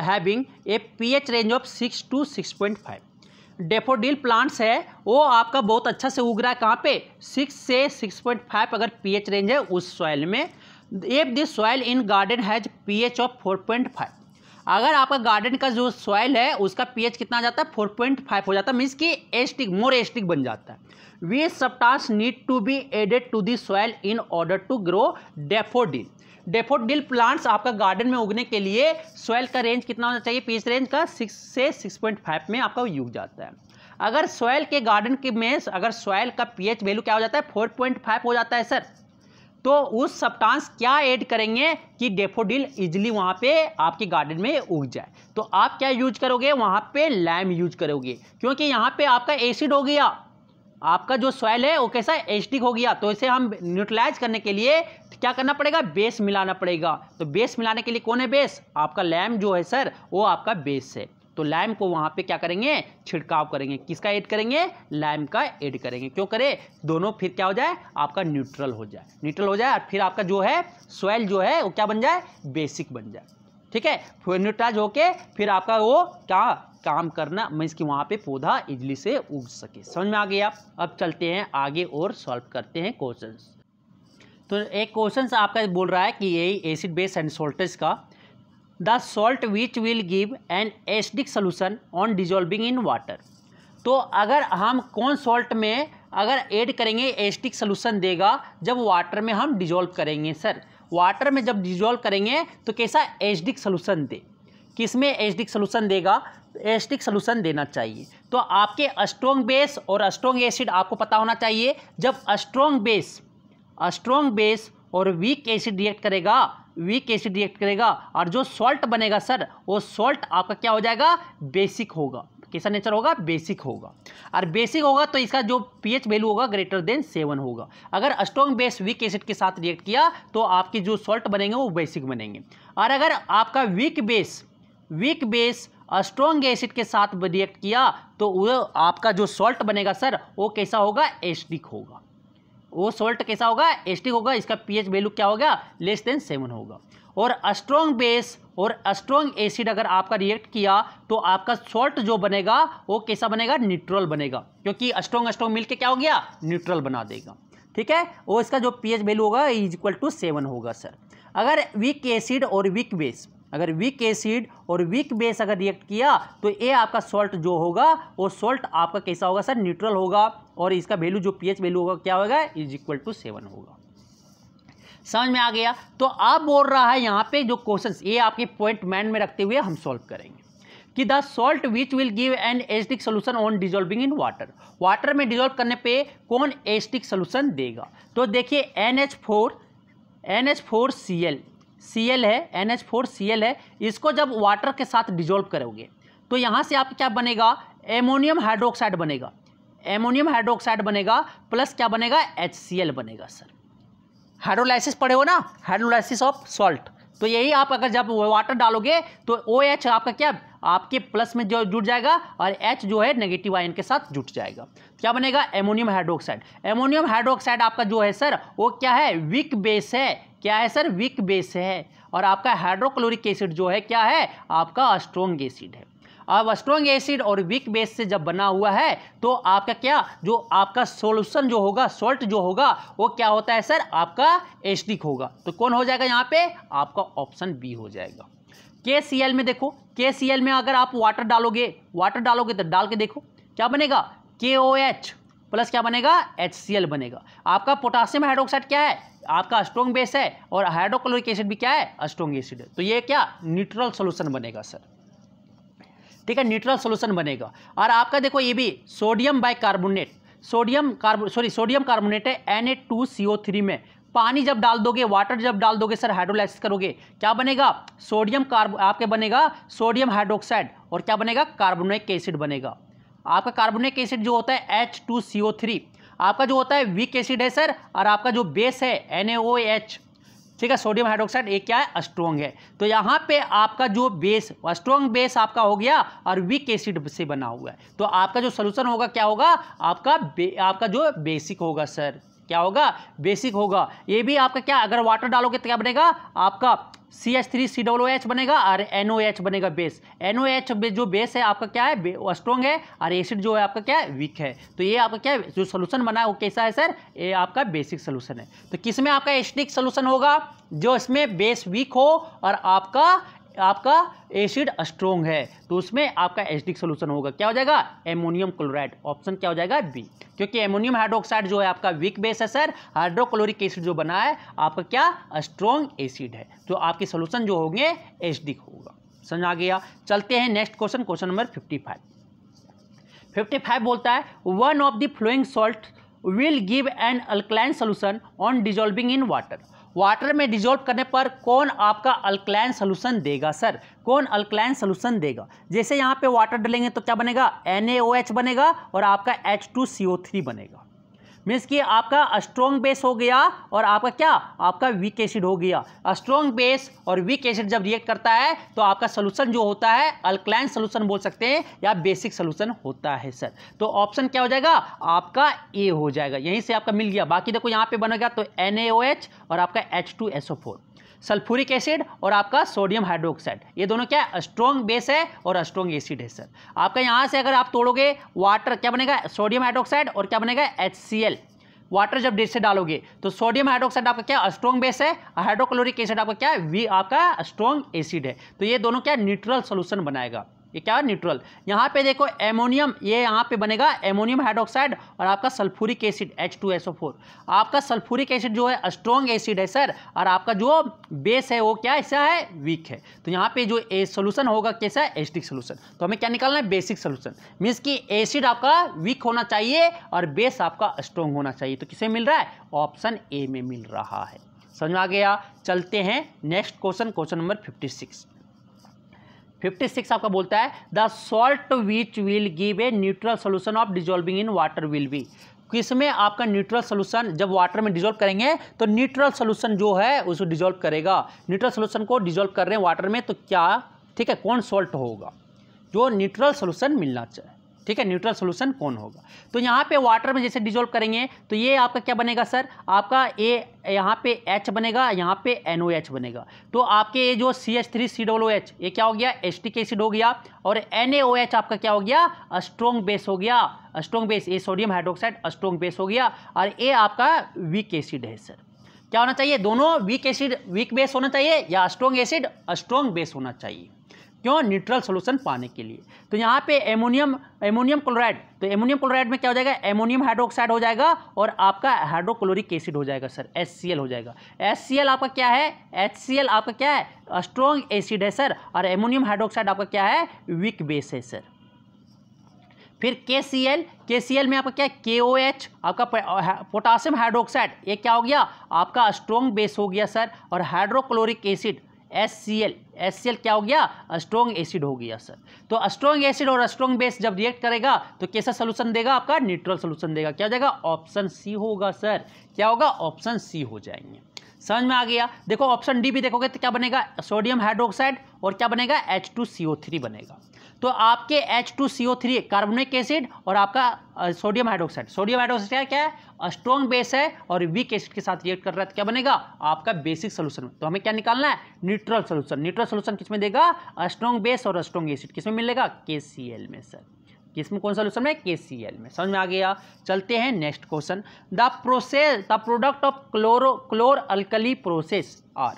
having a pH range of six to six point five daffodil plants है वो आपका बहुत अच्छा से उग रहा है कहाँ पे सिक्स से सिक्स पॉइंट फाइव अगर पीएच रेंज है उस सॉइल में if this soil in garden has pH of four point five अगर आपका गार्डन का जो सॉइल है उसका पीएच कितना जाता है फोर पॉइंट फाइव हो जाता है मीन्स कि एस्टिक मोर एस्टिक बन जाता है वी substance need to be added to this soil in order to grow daffodil daffodil plants आपका गार्डन में उगने के लिए सॉइल का रेंज कितना होना चाहिए पीएच रेंज का सिक्स से सिक्स पॉइंट फाइव में आपका उग जाता है अगर सॉइल के गार्डन के में अगर सॉइल का पीएच वैल्यू क्या हो जाता है फोर पॉइंट फाइव हो जाता है सर तो उस सब्टांस क्या ऐड करेंगे कि डेफोडिल इजिली वहाँ पे आपके गार्डन में उग जाए तो आप क्या यूज करोगे वहाँ पे लैम यूज करोगे क्योंकि यहाँ पे आपका एसिड हो गया आपका जो सॉयल है वो कैसा एस्टिक हो गया तो इसे हम न्यूट्रलाइज करने के लिए क्या करना पड़ेगा बेस मिलाना पड़ेगा तो बेस मिलाने के लिए कौन है बेस आपका लैम जो है सर वो आपका बेस है तो लाइम को वहाँ पे क्या करेंगे छिड़काव करेंगे किसका ऐड करेंगे लाइम का ऐड करेंगे क्यों करें दोनों फिर क्या हो जाए आपका न्यूट्रल हो जाए न्यूट्रल हो जाए और फिर आपका जो है सॉइल जो है वो क्या बन जाए बेसिक बन जाए ठीक है फिर न्यूट्राइज होके फिर आपका वो क्या काम करना मीन्स कि वहाँ पे पौधा इजली से उग सके समझ में आ गया अब चलते हैं आगे और सॉल्व करते हैं क्वेश्चन तो एक क्वेश्चन आपका बोल रहा है कि यही एसिड बेस एंड सोल्टेज का the salt which will give an acidic solution on dissolving in water तो अगर हम कौन सॉल्ट में अगर ऐड करेंगे एसडिक सोल्यूशन देगा जब वाटर में हम डिजोल्व करेंगे सर वाटर में जब डिजोल्व करेंगे तो कैसा एसडिक सोल्यूशन दे किस में एसडिक सोल्यूशन देगा एस्टिक सोल्यूशन देना चाहिए तो आपके अस्ट्रोंग बेस और अस्ट्रोंग एसिड आपको पता होना चाहिए जब अस्ट्रोंग बेस अस्ट्रोंग बेस और वीक एसिड रिएक्ट करेगा वीक एसिड रिएक्ट करेगा और जो सॉल्ट बनेगा सर वो सॉल्ट आपका क्या हो जाएगा बेसिक होगा कैसा नेचर होगा बेसिक होगा और बेसिक होगा तो इसका जो पीएच वैल्यू होगा ग्रेटर देन सेवन होगा अगर स्ट्रॉन्ग बेस वीक एसिड के साथ रिएक्ट किया तो आपकी जो सॉल्ट बनेंगे वो बेसिक बनेंगे और अगर आपका weak base weak base strong acid के साथ रिएक्ट किया तो वो आपका जो सॉल्ट बनेगा सर वो कैसा होगा एसडिक होगा वो सोल्ट कैसा होगा एस्टिक होगा इसका पीएच वैल्यू क्या होगा लेस देन सेवन होगा और अस्ट्रॉन्ग बेस और अस्ट्रॉन्ग एसिड अगर आपका रिएक्ट किया तो आपका सोल्ट जो बनेगा वो कैसा बनेगा न्यूट्रल बनेगा क्योंकि अस्ट्रॉन्ग अस्ट्रॉन्ग मिलके क्या हो गया न्यूट्रल बना देगा ठीक है और इसका जो पीएच वैल्यू होगा इज इक्वल टू सेवन होगा सर अगर वीक एसिड और वीक बेस अगर वीक एसिड और वीक बेस अगर रिएक्ट किया तो ए आपका सॉल्ट जो होगा वो सॉल्ट आपका कैसा होगा सर न्यूट्रल होगा और इसका वैल्यू जो पीएच वैल्यू होगा क्या होगा इज इक्वल टू सेवन होगा समझ में आ गया तो आप बोल रहा है यहाँ पे जो क्वेश्चन ये आपके पॉइंट माइंड में रखते हुए हम सॉल्व करेंगे कि the salt which will give an acidic solution on dissolving in water water में डिजोल्व करने पर कौन एस्टिक सोल्यूशन देगा तो देखिए N H four N H four C L C L है N H four C L है इसको जब वाटर के साथ डिजोल्व करोगे तो यहाँ से आप क्या बनेगा एमोनियम हाइड्रोक्साइड बनेगा एमोनियम हाइड्रोक्साइड बनेगा प्लस क्या बनेगा एच सी एल बनेगा सर हाइड्रोलाइसिस पढ़े हो ना हाइड्रोलाइसिस ऑफ सॉल्ट तो यही आप अगर जब वाटर डालोगे तो ओ एच आपका क्या आपके प्लस में जो जुट जाएगा और एच जो है नेगेटिव आयन के साथ जुट जाएगा क्या बनेगा एमोनियम हाइड्रोक्साइड एमोनियम हाइड्रोक्साइड आपका जो है सर वो क्या है विक बेस है क्या है सर विक बेस है और आपका हाइड्रोक्लोरिक एसिड जो है क्या है आपका स्ट्रोंग एसिड है अब स्ट्रॉन्ग एसिड और वीक बेस से जब बना हुआ है तो आपका क्या जो आपका सोल्यूशन जो होगा सोल्ट जो होगा वो क्या होता है सर आपका एस्टिक होगा तो कौन हो जाएगा यहाँ पे आपका ऑप्शन बी हो जाएगा के सी एल में देखो के सी एल में अगर आप वाटर डालोगे वाटर डालोगे तो डाल के देखो क्या बनेगा के ओ एच प्लस क्या बनेगा एच सी एल बनेगा आपका पोटासियम हाइड्रोक्साइड क्या है आपका स्ट्रॉन्ग बेस है और हाइड्रोक्लोरिक एसिड भी क्या है स्ट्रॉन्ग एसिड है तो ये क्या न्यूट्रल सोल्यूशन बनेगा सर ठीक है न्यूट्रल सोल्यूशन बनेगा और आपका देखो ये भी sodium bicarbonate sodium carbo sorry sodium carbonate है N A two C O three में पानी जब डाल दोगे वाटर जब डाल दोगे सर हाइड्रोलाइसिस करोगे क्या बनेगा सोडियम कार्ब आपके बनेगा सोडियम हाइड्रोक्साइड और क्या बनेगा कार्बोनिक एसिड बनेगा आपका कार्बोनिक एसिड जो होता है H two C O three आपका जो होता है वीक एसिड है सर और आपका जो बेस है एन ए ओ एच ठीक है सोडियम हाइड्रोक्साइड एक क्या है अस्ट्रोंग है तो यहाँ पे आपका जो बेस अस्ट्रोंग बेस आपका हो गया और वीक एसिड से बना हुआ है तो आपका जो सोल्यूशन होगा क्या होगा आपका आपका जो बेसिक होगा सर क्या होगा बेसिक होगा ये भी आपका क्या अगर वाटर डालोगे तो क्या बनेगा आपका C H three C double O H बनेगा और एन ओ एच बनेगा बेस एन ओ एच जो बेस है आपका क्या है स्ट्रॉन्ग है और एसिड जो है आपका क्या है वीक है तो ये आपका क्या है जो सोल्यूशन बना है वो कैसा है सर ये आपका बेसिक सोल्यूशन है तो किस में आपका एसिडिक सोल्यूशन होगा जो इसमें बेस वीक हो और आपका आपका एसिड स्ट्रोंग है तो उसमें आपका एसिडिक सोल्यूशन होगा क्या हो जाएगा एमोनियम क्लोराइड ऑप्शन क्या हो जाएगा बी क्योंकि एमोनियम हाइड्रोक्साइड जो है आपका वीक बेस है सर हाइड्रोक्लोरिक एसिड जो बना है आपका क्या स्ट्रोंग एसिड है तो आपके सोल्यूशन जो होंगे एसडिक होगा समझ आ गया चलते हैं next question question number fifty five fifty five बोलता है one of the following salt will give an alkaline solution on dissolving in water water में डिजोल्व करने पर कौन आपका अल्कलाइन सोल्यूशन देगा सर कौन अल्कलाइन सोल्यूशन देगा जैसे यहाँ पे वाटर डलेंगे तो क्या बनेगा एन बनेगा और आपका एच बनेगा मीन्स कि आपका स्ट्रॉन्ग बेस हो गया और आपका क्या आपका वीक एसिड हो गया स्ट्रॉन्ग बेस और वीक एसिड जब रिएक्ट करता है तो आपका सोल्यूशन जो होता है अल्कलाइन सोल्यूशन बोल सकते हैं या बेसिक सोल्यूशन होता है सर तो ऑप्शन क्या हो जाएगा आपका ए हो जाएगा यहीं से आपका मिल गया बाकी देखो यहाँ पे बनेगा तो एन और आपका H two four sulphuric acid और आपका सोडियम हाइड्रोक्साइड ये दोनों क्या है स्ट्रॉन्ग बेस है और स्ट्रॉन्ग एसिड है सर आपका यहाँ से अगर आप तोड़ोगे वाटर क्या बनेगा सोडियम हाइड्रोक्साइड और क्या बनेगा एच वाटर जब डिश से डालोगे तो सोडियम हाइड्रोक्साइड आपका क्या स्ट्रॉन्ग बेस है हाइड्रोक्लोरिक एसिड आपका क्या वी आपका स्ट्रॉन्ग एसिड है तो ये दोनों क्या न्यूट्रल सोल्यूशन बनाएगा ये क्या न्यूट्रल यहाँ पे देखो एमोनियम ये यहाँ पे बनेगा एमोनियम हाइड्रोक्साइड और आपका सल्फ्यूरिक एसिड H2SO4 आपका सल्फ्यूरिक एसिड जो है स्ट्रॉन्ग एसिड है सर और आपका जो बेस है वो क्या ऐसा है वीक है तो यहाँ पे जो ए सोल्यूशन होगा कैसा है एसिडिक सोल्यूशन तो हमें क्या निकालना है बेसिक सोल्यूशन मीन्स की एसिड आपका वीक होना चाहिए और बेस आपका स्ट्रॉन्ग होना चाहिए तो किसे मिल रहा है ऑप्शन ए में मिल रहा है समझ में आ गया चलते हैं next question question number fifty six fifty six आपका बोलता है the salt which will give a neutral solution of dissolving in water will be किसमें आपका न्यूट्रल सोल्यूशन जब वाटर में डिजोल्व करेंगे तो न्यूट्रल सोल्यूशन जो है उसको डिजोल्व करेगा न्यूट्रल सोल्यूशन को डिजोल्व कर रहे हैं वाटर में तो क्या ठीक है कौन सॉल्ट होगा जो न्यूट्रल सोल्यूशन मिलना चाहिए ठीक है न्यूट्रल सोल्यूशन कौन होगा तो यहाँ पे वाटर में जैसे डिजोल्व करेंगे तो ये आपका क्या बनेगा सर आपका ए यहाँ पे एच बनेगा यहाँ पे एन ओ एच बनेगा तो आपके ये जो C H three C double O H ये क्या हो गया एस टी एसिड हो गया और एन ए ओ एच आपका क्या हो गया स्ट्रॉन्ग बेस हो गया स्ट्रॉन्ग बेस ए सोडियम हाइड्रोक्साइड स्ट्रॉन्ग बेस हो गया और ए आपका वीक एसिड है सर क्या होना चाहिए दोनों वीक एसिड वीक बेस होना चाहिए या स्ट्रॉन्ग एसिड स्ट्रॉन्ग बेस होना चाहिए क्यों न्यूट्रल सोल्यूशन पाने के लिए तो यहाँ पे एमोनियम एमोनियम क्लोराइड तो एमोनियम क्लोराइड में क्या हो जाएगा एमोनियम हाइड्रोक्साइड हो जाएगा और आपका हाइड्रोक्लोरिक एसिड हो जाएगा सर एस हो जाएगा एस आपका क्या है एच आपका क्या है स्ट्रॉन्ग एसिड है सर और एमोनियम हाइड्रोक्साइड आपका क्या है वीक बेस है सर फिर के सी एल के सी एल में आपका क्या है के ओ एच आपका पोटासियम हाइड्रोक्साइड ये क्या हो गया आपका स्ट्रॉन्ग बेस हो गया सर और hydrochloric acid S C L S C L क्या हो गया स्ट्रॉन्ग एसिड हो गया सर तो स्ट्रॉन्ग एसिड और स्ट्रॉन्ग बेस जब रिएक्ट करेगा तो कैसा सोल्यूशन देगा आपका न्यूट्रल सोल्यूशन देगा क्या हो जाएगा ऑप्शन सी होगा सर क्या होगा ऑप्शन सी हो जाएंगे समझ में आ गया देखो ऑप्शन डी भी देखोगे तो क्या बनेगा सोडियम हाइड्रोक्साइड और क्या बनेगा H two C O three बनेगा तो आपके H two C O three carbonic acid और आपका सोडियम हाइड्रोक्साइड सोडियम हाइड्रोक्साइड क्या है स्ट्रॉन्ग बेस है और वीक एसिड के साथ रिएक्ट कर रहा है तो क्या बनेगा आपका बेसिक सोल्यूशन तो हमें क्या निकालना है न्यूट्रल सोल्यूशन न्यूट्रल सोल्यूशन किसमें देगा स्ट्रॉन्ग बेस और स्ट्रॉन्ग एसिड किसमें मिलेगा के सी एल में सर किसमें कौन सा सोल्यूशन है के सी एल में समझ में आ गया चलते हैं next question the process the product of chloro chlor alkali process are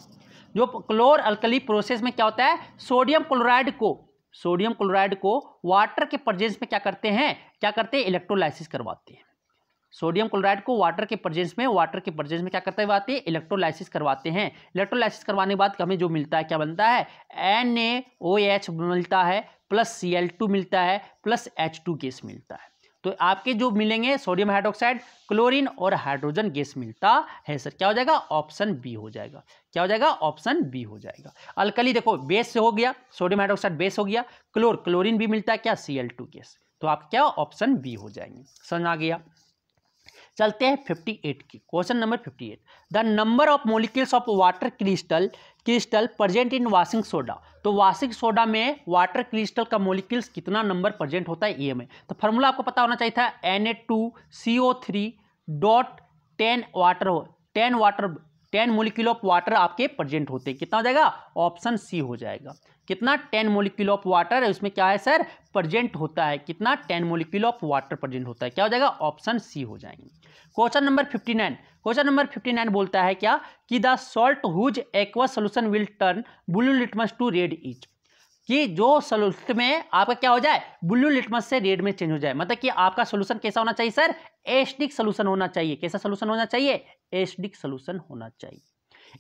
जो क्लोर अल्कली प्रोसेस में क्या होता है सोडियम क्लोराइड को सोडियम क्लोराइड को वाटर के प्रजेंस में क्या करते हैं क्या करते हैं इलेक्ट्रोलाइसिस करवाते हैं सोडियम क्लोराइड को वाटर के प्रजेंस में वाटर के प्रजेंस में क्या करते हैं इलेक्ट्रोलाइसिस करवाते हैं इलेक्ट्रोलाइसिस करवाने के बाद हमें जो मिलता है क्या बनता है एन ए ओ एच मिलता है प्लस सी एल टू मिलता है प्लस एच टू गैस मिलता है तो आपके जो मिलेंगे सोडियम हाइड्रोक्साइड क्लोरीन और हाइड्रोजन गैस मिलता है सर क्या हो जाएगा ऑप्शन बी हो जाएगा क्या हो जाएगा ऑप्शन बी हो जाएगा अल्कली देखो बेस हो गया सोडियम हाइड्रोक्साइड बेस हो गया क्लोर क्लोरीन भी मिलता है क्या सी गैस तो आप क्या ऑप्शन बी हो जाएंगे समझ आ गया चलते हैं 58 की question number 58 the number of molecules of water crystal crystal present in washing soda तो वाशिंग सोडा में वाटर क्रिस्टल का मोलिक्यूल्स कितना नंबर प्रेजेंट होता है ये e में तो फॉर्मूला आपको पता होना चाहिए था N A two C O three dot ten water हो ten water ten molecule of water आपके प्रजेंट होते हैं कितना हो जाएगा ऑप्शन सी हो जाएगा कितना टेन मोलिक्यूल ऑफ वाटर है उसमें क्या है सर प्रजेंट होता है कितना ten molecule of water present होता है क्या हो जाएगा ऑप्शन सी हो जाएंगे question number fifty nine question number fifty nine बोलता है क्या कि the salt whose aqua solution will turn blue litmus to red each कि जो सोल्यूशन में आपका क्या हो जाए ब्लू लिटमस से रेड में चेंज हो जाए मतलब कि आपका सोल्यूशन कैसा होना चाहिए सर एसडिक सोल्यूशन होना चाहिए कैसा सोल्यूशन होना चाहिए एसडिक सोल्यूशन होना चाहिए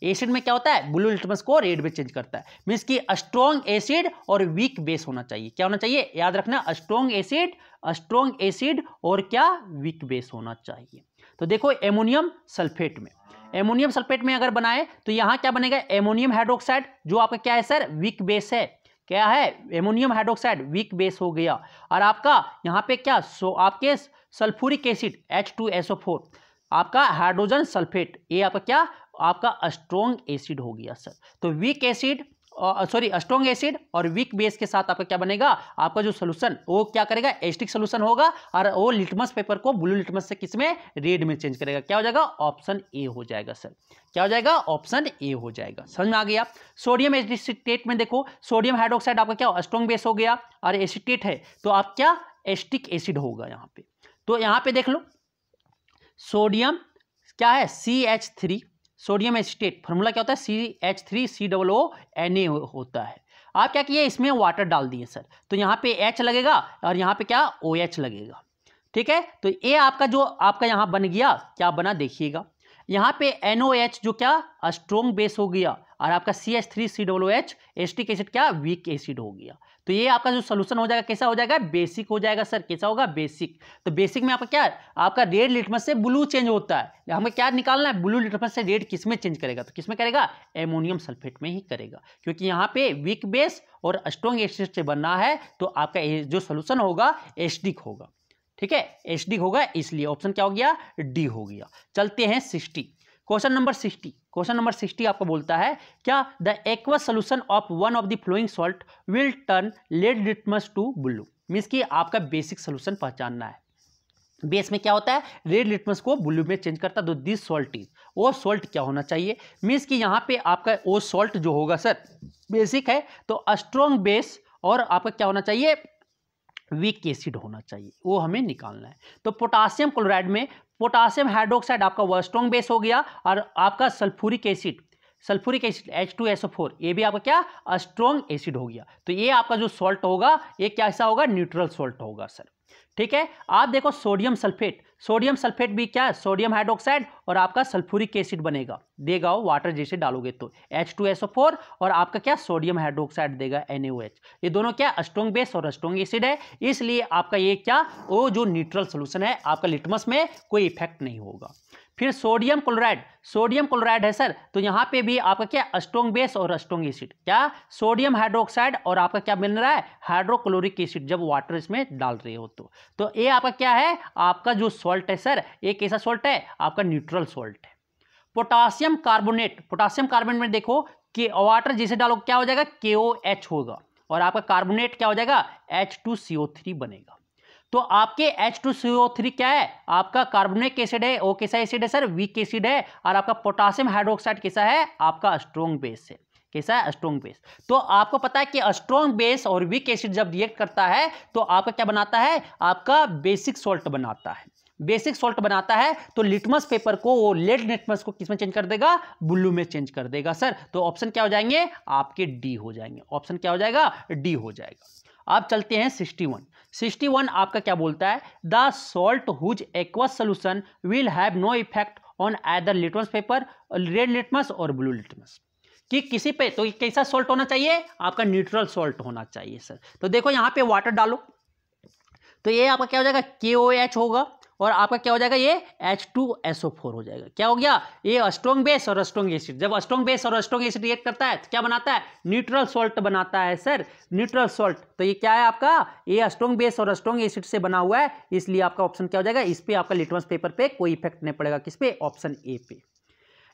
एसिड में क्या होता है ब्लू लिटमस को रेड में चेंज करता है मीन्स कि स्ट्रॉन्ग एसिड और वीक बेस होना चाहिए क्या होना चाहिए याद रखना स्ट्रॉन्ग एसिड स्ट्रॉन्ग एसिड और क्या वीक बेस होना चाहिए तो देखो एमोनियम सल्फेट में एमोनियम सल्फेट में अगर बनाए तो यहाँ क्या बनेगा एमोनियम हाइड्रोक्साइड जो आपका क्या है सर वीक बेस है क्या है एमोनियम हाइड्रोक्साइड वीक बेस हो गया और आपका यहाँ पे क्या सो आपके सल्फ्यूरिक एसिड H2SO4 आपका हाइड्रोजन सल्फेट ये आपका क्या आपका स्ट्रोंग एसिड हो गया सर तो weak acid sorry strong acid और वीक बेस के साथ आपका क्या बनेगा आपका जो सोल्यूशन वो क्या करेगा एस्टिक सोल्यूशन होगा और वो लिटमस पेपर को ब्लू लिटमस से किस में रेड में चेंज करेगा क्या हो जाएगा ऑप्शन ए हो जाएगा सर क्या हो जाएगा ऑप्शन ए हो जाएगा समझ में आ गया सोडियम एसिटेट में देखो सोडियम हाइड्रोक्साइड आपका क्या स्ट्रॉन्ग बेस हो गया और एसिटेट है तो आप क्या एस्टिक एसिड होगा यहाँ पे तो यहाँ पे देख लो सोडियम क्या है C H three sodium acetate formula क्या होता है C H three C double O N A होता है आप क्या किए इसमें वाटर डाल दिए सर तो यहाँ पे एच लगेगा और यहाँ पे क्या ओ OH एच लगेगा ठीक है तो ये आपका जो आपका यहाँ बन गया क्या बना देखिएगा यहाँ पे एन ओ एच जो क्या स्ट्रोंग बेस हो गया और आपका C H three C W H acetic acid क्या वीक एसिड हो गया तो ये आपका जो सोल्यूशन हो जाएगा कैसा हो जाएगा बेसिक हो जाएगा सर कैसा होगा बेसिक तो बेसिक में आपका क्या आपका रेड लिटमस से ब्लू चेंज होता है तो हमें क्या निकालना है ब्लू लिटमस से रेड किस में चेंज करेगा तो किस में करेगा एमोनियम सल्फेट में ही करेगा क्योंकि यहाँ पे वीक बेस और स्ट्रॉन्ग एसिड से बनना है तो आपका जो सोल्यूशन होगा एसडिक होगा ठीक है एसडिक होगा इसलिए ऑप्शन क्या हो गया डी हो गया चलते हैं sixty question number sixty question number sixty आपको बोलता है क्या the aqueous solution of one of the following salt will turn red litmus to blue means कि आपका बेसिक सोल्यूशन पहचानना है बेस में क्या होता है रेड लिटमस को ब्लू में चेंज करता है तो दिस सॉल्ट इज वो सॉल्ट क्या होना चाहिए मीन्स कि यहाँ पे आपका वो सॉल्ट जो होगा सर बेसिक है तो स्ट्रॉन्ग बेस और आपका क्या होना चाहिए वीक एसिड होना चाहिए वो हमें निकालना है तो पोटासियम क्लोराइड में पोटासियम हाइड्रोक्साइड आपका वह स्ट्रॉन्ग बेस हो गया और आपका sulphuric acid sulphuric acid H two SO four ये भी आपका क्या स्ट्रॉन्ग एसिड हो गया तो ये आपका जो सॉल्ट होगा ये क्या ऐसा होगा न्यूट्रल सॉल्ट होगा सर ठीक है आप देखो सोडियम सल्फेट सोडियम सल्फेट भी क्या है सोडियम हाइड्रोक्साइड और आपका सल्फ्यूरिक एसिड बनेगा देगा वो वाटर जैसे डालोगे तो H2SO4 और आपका क्या सोडियम हाइड्रोक्साइड देगा NaOH ये दोनों क्या स्ट्रॉन्ग बेस और स्ट्रॉन्ग एसिड है इसलिए आपका ये क्या वो जो न्यूट्रल सोल्यूशन है आपका लिटमस में कोई इफेक्ट नहीं होगा फिर सोडियम क्लोराइड सोडियम क्लोराइड है सर तो यहाँ पे भी आपका क्या स्ट्रॉन्ग बेस और स्ट्रॉन्ग एसिड क्या सोडियम हाइड्रोक्साइड और आपका क्या मिल रहा है हाइड्रोक्लोरिक एसिड जब वाटर इसमें डाल रहे हो तो तो ये आपका क्या है आपका जो सॉल्ट है सर ये कैसा सॉल्ट है आपका न्यूट्रल सॉल्ट है पोटासियम कार्बोनेट पोटासियम कार्बोनेट में देखो कि वाटर जिसे डालो क्या हो जाएगा के होगा और आपका कार्बोनेट क्या हो जाएगा एच बनेगा तो आपके H two C O three क्या है आपका कार्बोनिक एसिड है ओ कैसा एसिड है सर वीक एसिड है और आपका पोटासियम हाइड्रोक्साइड कैसा है आपका स्ट्रॉन्ग बेस है कैसा है स्ट्रॉन्ग बेस तो आपको पता है कि स्ट्रॉन्ग बेस और वीक एसिड जब रिएक्ट करता है तो आपका क्या बनाता है आपका बेसिक सॉल्ट बनाता है बेसिक सॉल्ट बनाता है तो लिटमस पेपर को वो लेड लिटमस को किसमें चेंज कर देगा ब्लू में चेंज कर देगा सर तो ऑप्शन क्या हो जाएंगे आपके डी हो जाएंगे ऑप्शन क्या हो जाएगा डी हो जाएगा आप चलते हैं सिक्सटी वन सिक्सटी वन आपका क्या बोलता है the salt whose aqueous solution will have no effect on either litmus paper red litmus और ब्लू लिटमस कि किसी पे तो कैसा सॉल्ट होना चाहिए आपका न्यूट्रल सॉल्ट होना चाहिए सर तो देखो यहाँ पे वाटर डालो तो ये आपका क्या हो जाएगा के ओ एच होगा और आपका क्या हो जाएगा ये H two S O four हो जाएगा क्या हो गया ये स्ट्रॉन्ग बेस और अस्ट्रॉन्ग एसिड जब स्ट्रॉन्ग बेस और स्ट्रॉन्ग एसिड रिएक्ट करता है तो क्या बनाता है न्यूट्रल सॉल्ट बनाता है सर न्यूट्रल सॉल्ट तो ये क्या है आपका ये स्ट्रॉन्ग बेस और स्ट्रॉन्ग एसिड से बना हुआ है इसलिए आपका ऑप्शन क्या हो जाएगा इस पर आपका लिटमस पेपर पे कोई इफेक्ट नहीं पड़ेगा किस पे ऑप्शन ए पे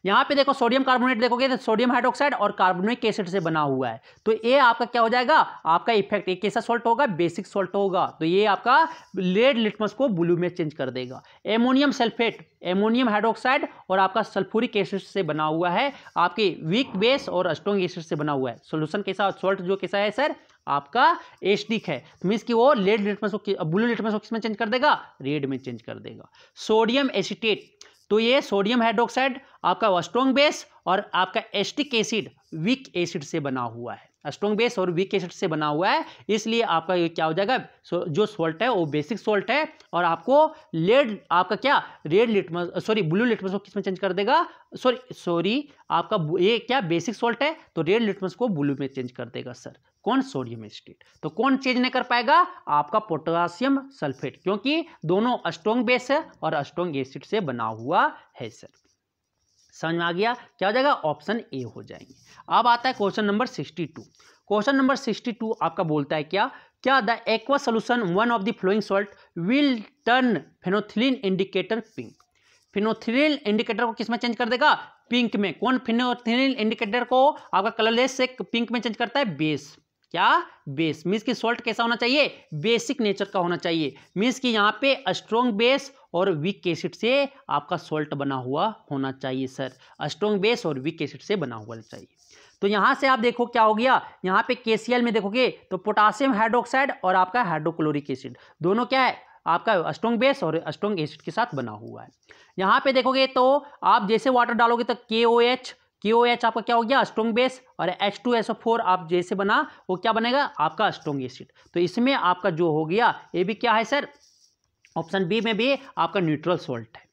यहाँ पे देखो सोडियम कार्बोनेट देखोगे तो सोडियम हाइड्रोक्साइड और कार्बोनिक एसिड से बना हुआ है तो ये आपका क्या हो जाएगा आपका इफेक्ट एक कैसा सोल्ट होगा बेसिक सॉल्ट होगा तो ये आपका लेड लिटमस को ब्लू में चेंज कर देगा एमोनियम सल्फेट एमोनियम हाइड्रोक्साइड और आपका सल्फ्यूरिक एसिड से बना हुआ है आपके वीक बेस और स्ट्रॉन्ग एसिड से बना हुआ है सोल्यूशन कैसा सोल्ट जो कैसा है सर आपका एस्टिक है तो मीन्स की वो लेड लिटमस को ब्लू लिटमस को किस में चेंज कर देगा रेड में चेंज कर देगा सोडियम एसिटेट तो ये सोडियम हाइड्रोक्साइड आपका स्ट्रॉन्ग बेस और आपका एस्टिक एसिड वीक एसिड से बना हुआ है स्ट्रॉन्ग बेस और वीक एसिड से बना हुआ है इसलिए आपका ये क्या हो जाएगा जो सोल्ट है वो बेसिक सोल्ट है और आपको लेड आपका क्या red litmus sorry blue litmus को किसमें चेंज कर देगा सॉरी सॉरी आपका ये क्या बेसिक सोल्ट है तो रेड लिटमस को ब्लू में चेंज कर देगा सर कौन सोडियम स्टेट तो कौन चेंज नहीं कर पाएगा आपका पोटासियम सल्फेट क्योंकि दोनों स्ट्रॉन्ग बेस है और स्ट्रॉन्ग एसिड से बना हुआ है सर समझ में आ गया क्या हो जाएगा ऑप्शन ए हो जाएंगे अब आता है question number sixty two question number sixty two आपका बोलता है क्या क्या the aqua solution one of the following salt will turn phenolphthalein indicator pink phenolphthalein indicator को किसमें चेंज कर देगा पिंक में कौन फिनोथिलीन इंडिकेटर को आपका कलरलेस से पिंक में चेंज करता है बेस क्या बेस मीन्स की सॉल्ट कैसा होना चाहिए बेसिक नेचर का होना चाहिए मीन्स कि यहाँ पे स्ट्रॉन्ग बेस और वीक एसिड से आपका सॉल्ट बना हुआ होना चाहिए सर स्ट्रॉन्ग बेस और वीक एसिड से बना हुआ चाहिए तो यहाँ से आप देखो क्या हो गया यहाँ पे के में देखोगे तो पोटासियम हाइड्रोक्साइड और आपका हाइड्रोक्लोरिक एसिड दोनों क्या है आपका स्ट्रॉन्ग बेस और स्ट्रॉन्ग एसिड के साथ बना हुआ है यहाँ पे देखोगे तो आप जैसे वाटर डालोगे तो के ओ एच के ओ एच आपका क्या हो गया स्ट्रोंग बेस और एच टू एस फोर आप जैसे बना वो क्या बनेगा आपका स्ट्रोंग एसिड तो इसमें आपका जो हो गया ये भी क्या है सर ऑप्शन बी में भी आपका न्यूट्रल सोल्ट है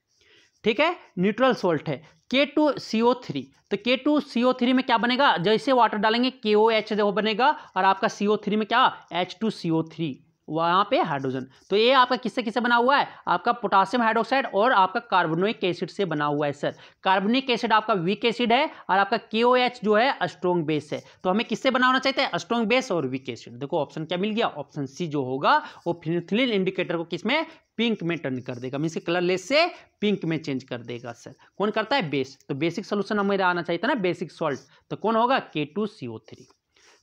ठीक है न्यूट्रल सोल्ट है के टू सी ओ थ्री तो के टू सी ओ थ्री में क्या बनेगा जैसे वाटर डालेंगे के ओ एच बनेगा और आपका सी ओ थ्री में क्या H two C O three वहाँ पे हाइड्रोजन तो ये आपका किससे किससे बना हुआ है आपका पोटासियम हाइड्रोक्साइड और आपका कार्बोनिक एसिड से बना हुआ है सर कार्बोनिक एसिड आपका वीक एसिड है और आपका के जो है स्ट्रॉन्ग बेस है तो हमें किससे बनाना चाहते हैं स्ट्रॉन्ग बेस और वीक एसिड देखो ऑप्शन क्या मिल गया ऑप्शन सी जो होगा वो फिनथिलिन इंडिकेटर को किसमें पिंक में टर्न कर देगा मीन कलरलेस से पिंक में चेंज कर देगा सर कौन करता है बेस तो बेसिक सोल्यूशन हमें आना चाहिए था ना बेसिक सॉल्ट तो कौन होगा के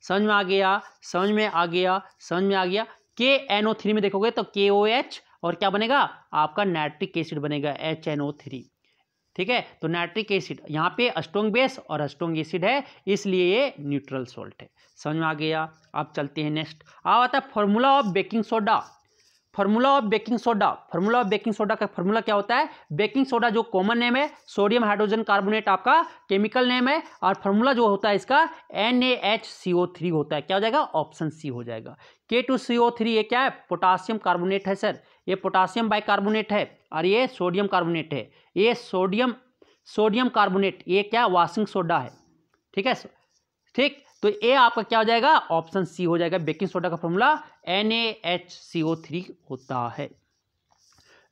समझ में आ गया समझ में आ गया समझ में आ गया के एनओ थ्री में देखोगे तो के ओ एच और क्या बनेगा आपका नाइट्रिक एसिड बनेगा एच एन ओ थ्री ठीक है तो नाइट्रिक एसिड यहाँ पे अस्ट्रोंग बेस और अस्ट्रोंग एसिड है इसलिए ये न्यूट्रल सोल्ट है समझ में आ गया आप चलते हैं नेक्स्ट अब आता है formula of baking soda formula of baking soda formula of baking soda का फॉर्मूला क्या होता है बेकिंग सोडा जो कॉमन नेम है सोडियम हाइड्रोजन कार्बोनेट आपका केमिकल नेम है और फॉर्मूला जो होता है इसका N A H C O three होता है क्या हो जाएगा ऑप्शन सी हो जाएगा के टू सी ओ थ्री ये क्या है पोटासियम कार्बोनेट है सर ये पोटासियम कार्बोनेट है और ये सोडियम कार्बोनेट है ये सोडियम सोडियम कार्बोनेट ये क्या वॉशिंग सोडा है ठीक है ठीक तो ए आपका क्या हो जाएगा ऑप्शन सी हो जाएगा बेकिंग सोडा का formula N A H C O three होता है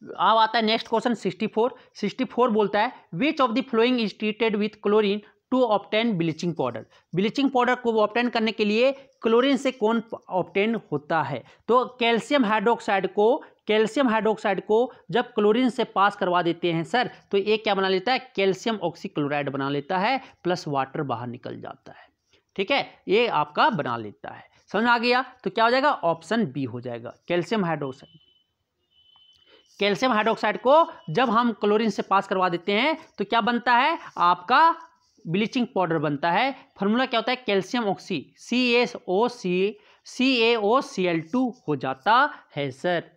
अब आता है next question sixty four sixty four बोलता है which of the following is treated with chlorine to obtain bleaching powder bleaching powder को ऑप्टेन करने के लिए क्लोरीन से कौन ऑप्टेन होता है तो कैल्शियम हाइड्रोक्साइड को कैल्शियम हाइड्रोक्साइड को जब क्लोरीन से पास करवा देते हैं सर तो ये क्या बना लेता है कैल्शियम ऑक्सीक्लोराइड बना लेता है प्लस वाटर बाहर निकल जाता है ठीक है ये आपका बना लेता है समझ आ गया तो क्या हो जाएगा ऑप्शन बी हो जाएगा कैल्शियम हाइड्रोक्साइड कैल्शियम हाइड्रोक्साइड को जब हम क्लोरीन से पास करवा देते हैं तो क्या बनता है आपका ब्लीचिंग पाउडर बनता है फॉर्मूला क्या होता है calcium oxy C S O C C A O C L two हो जाता है सर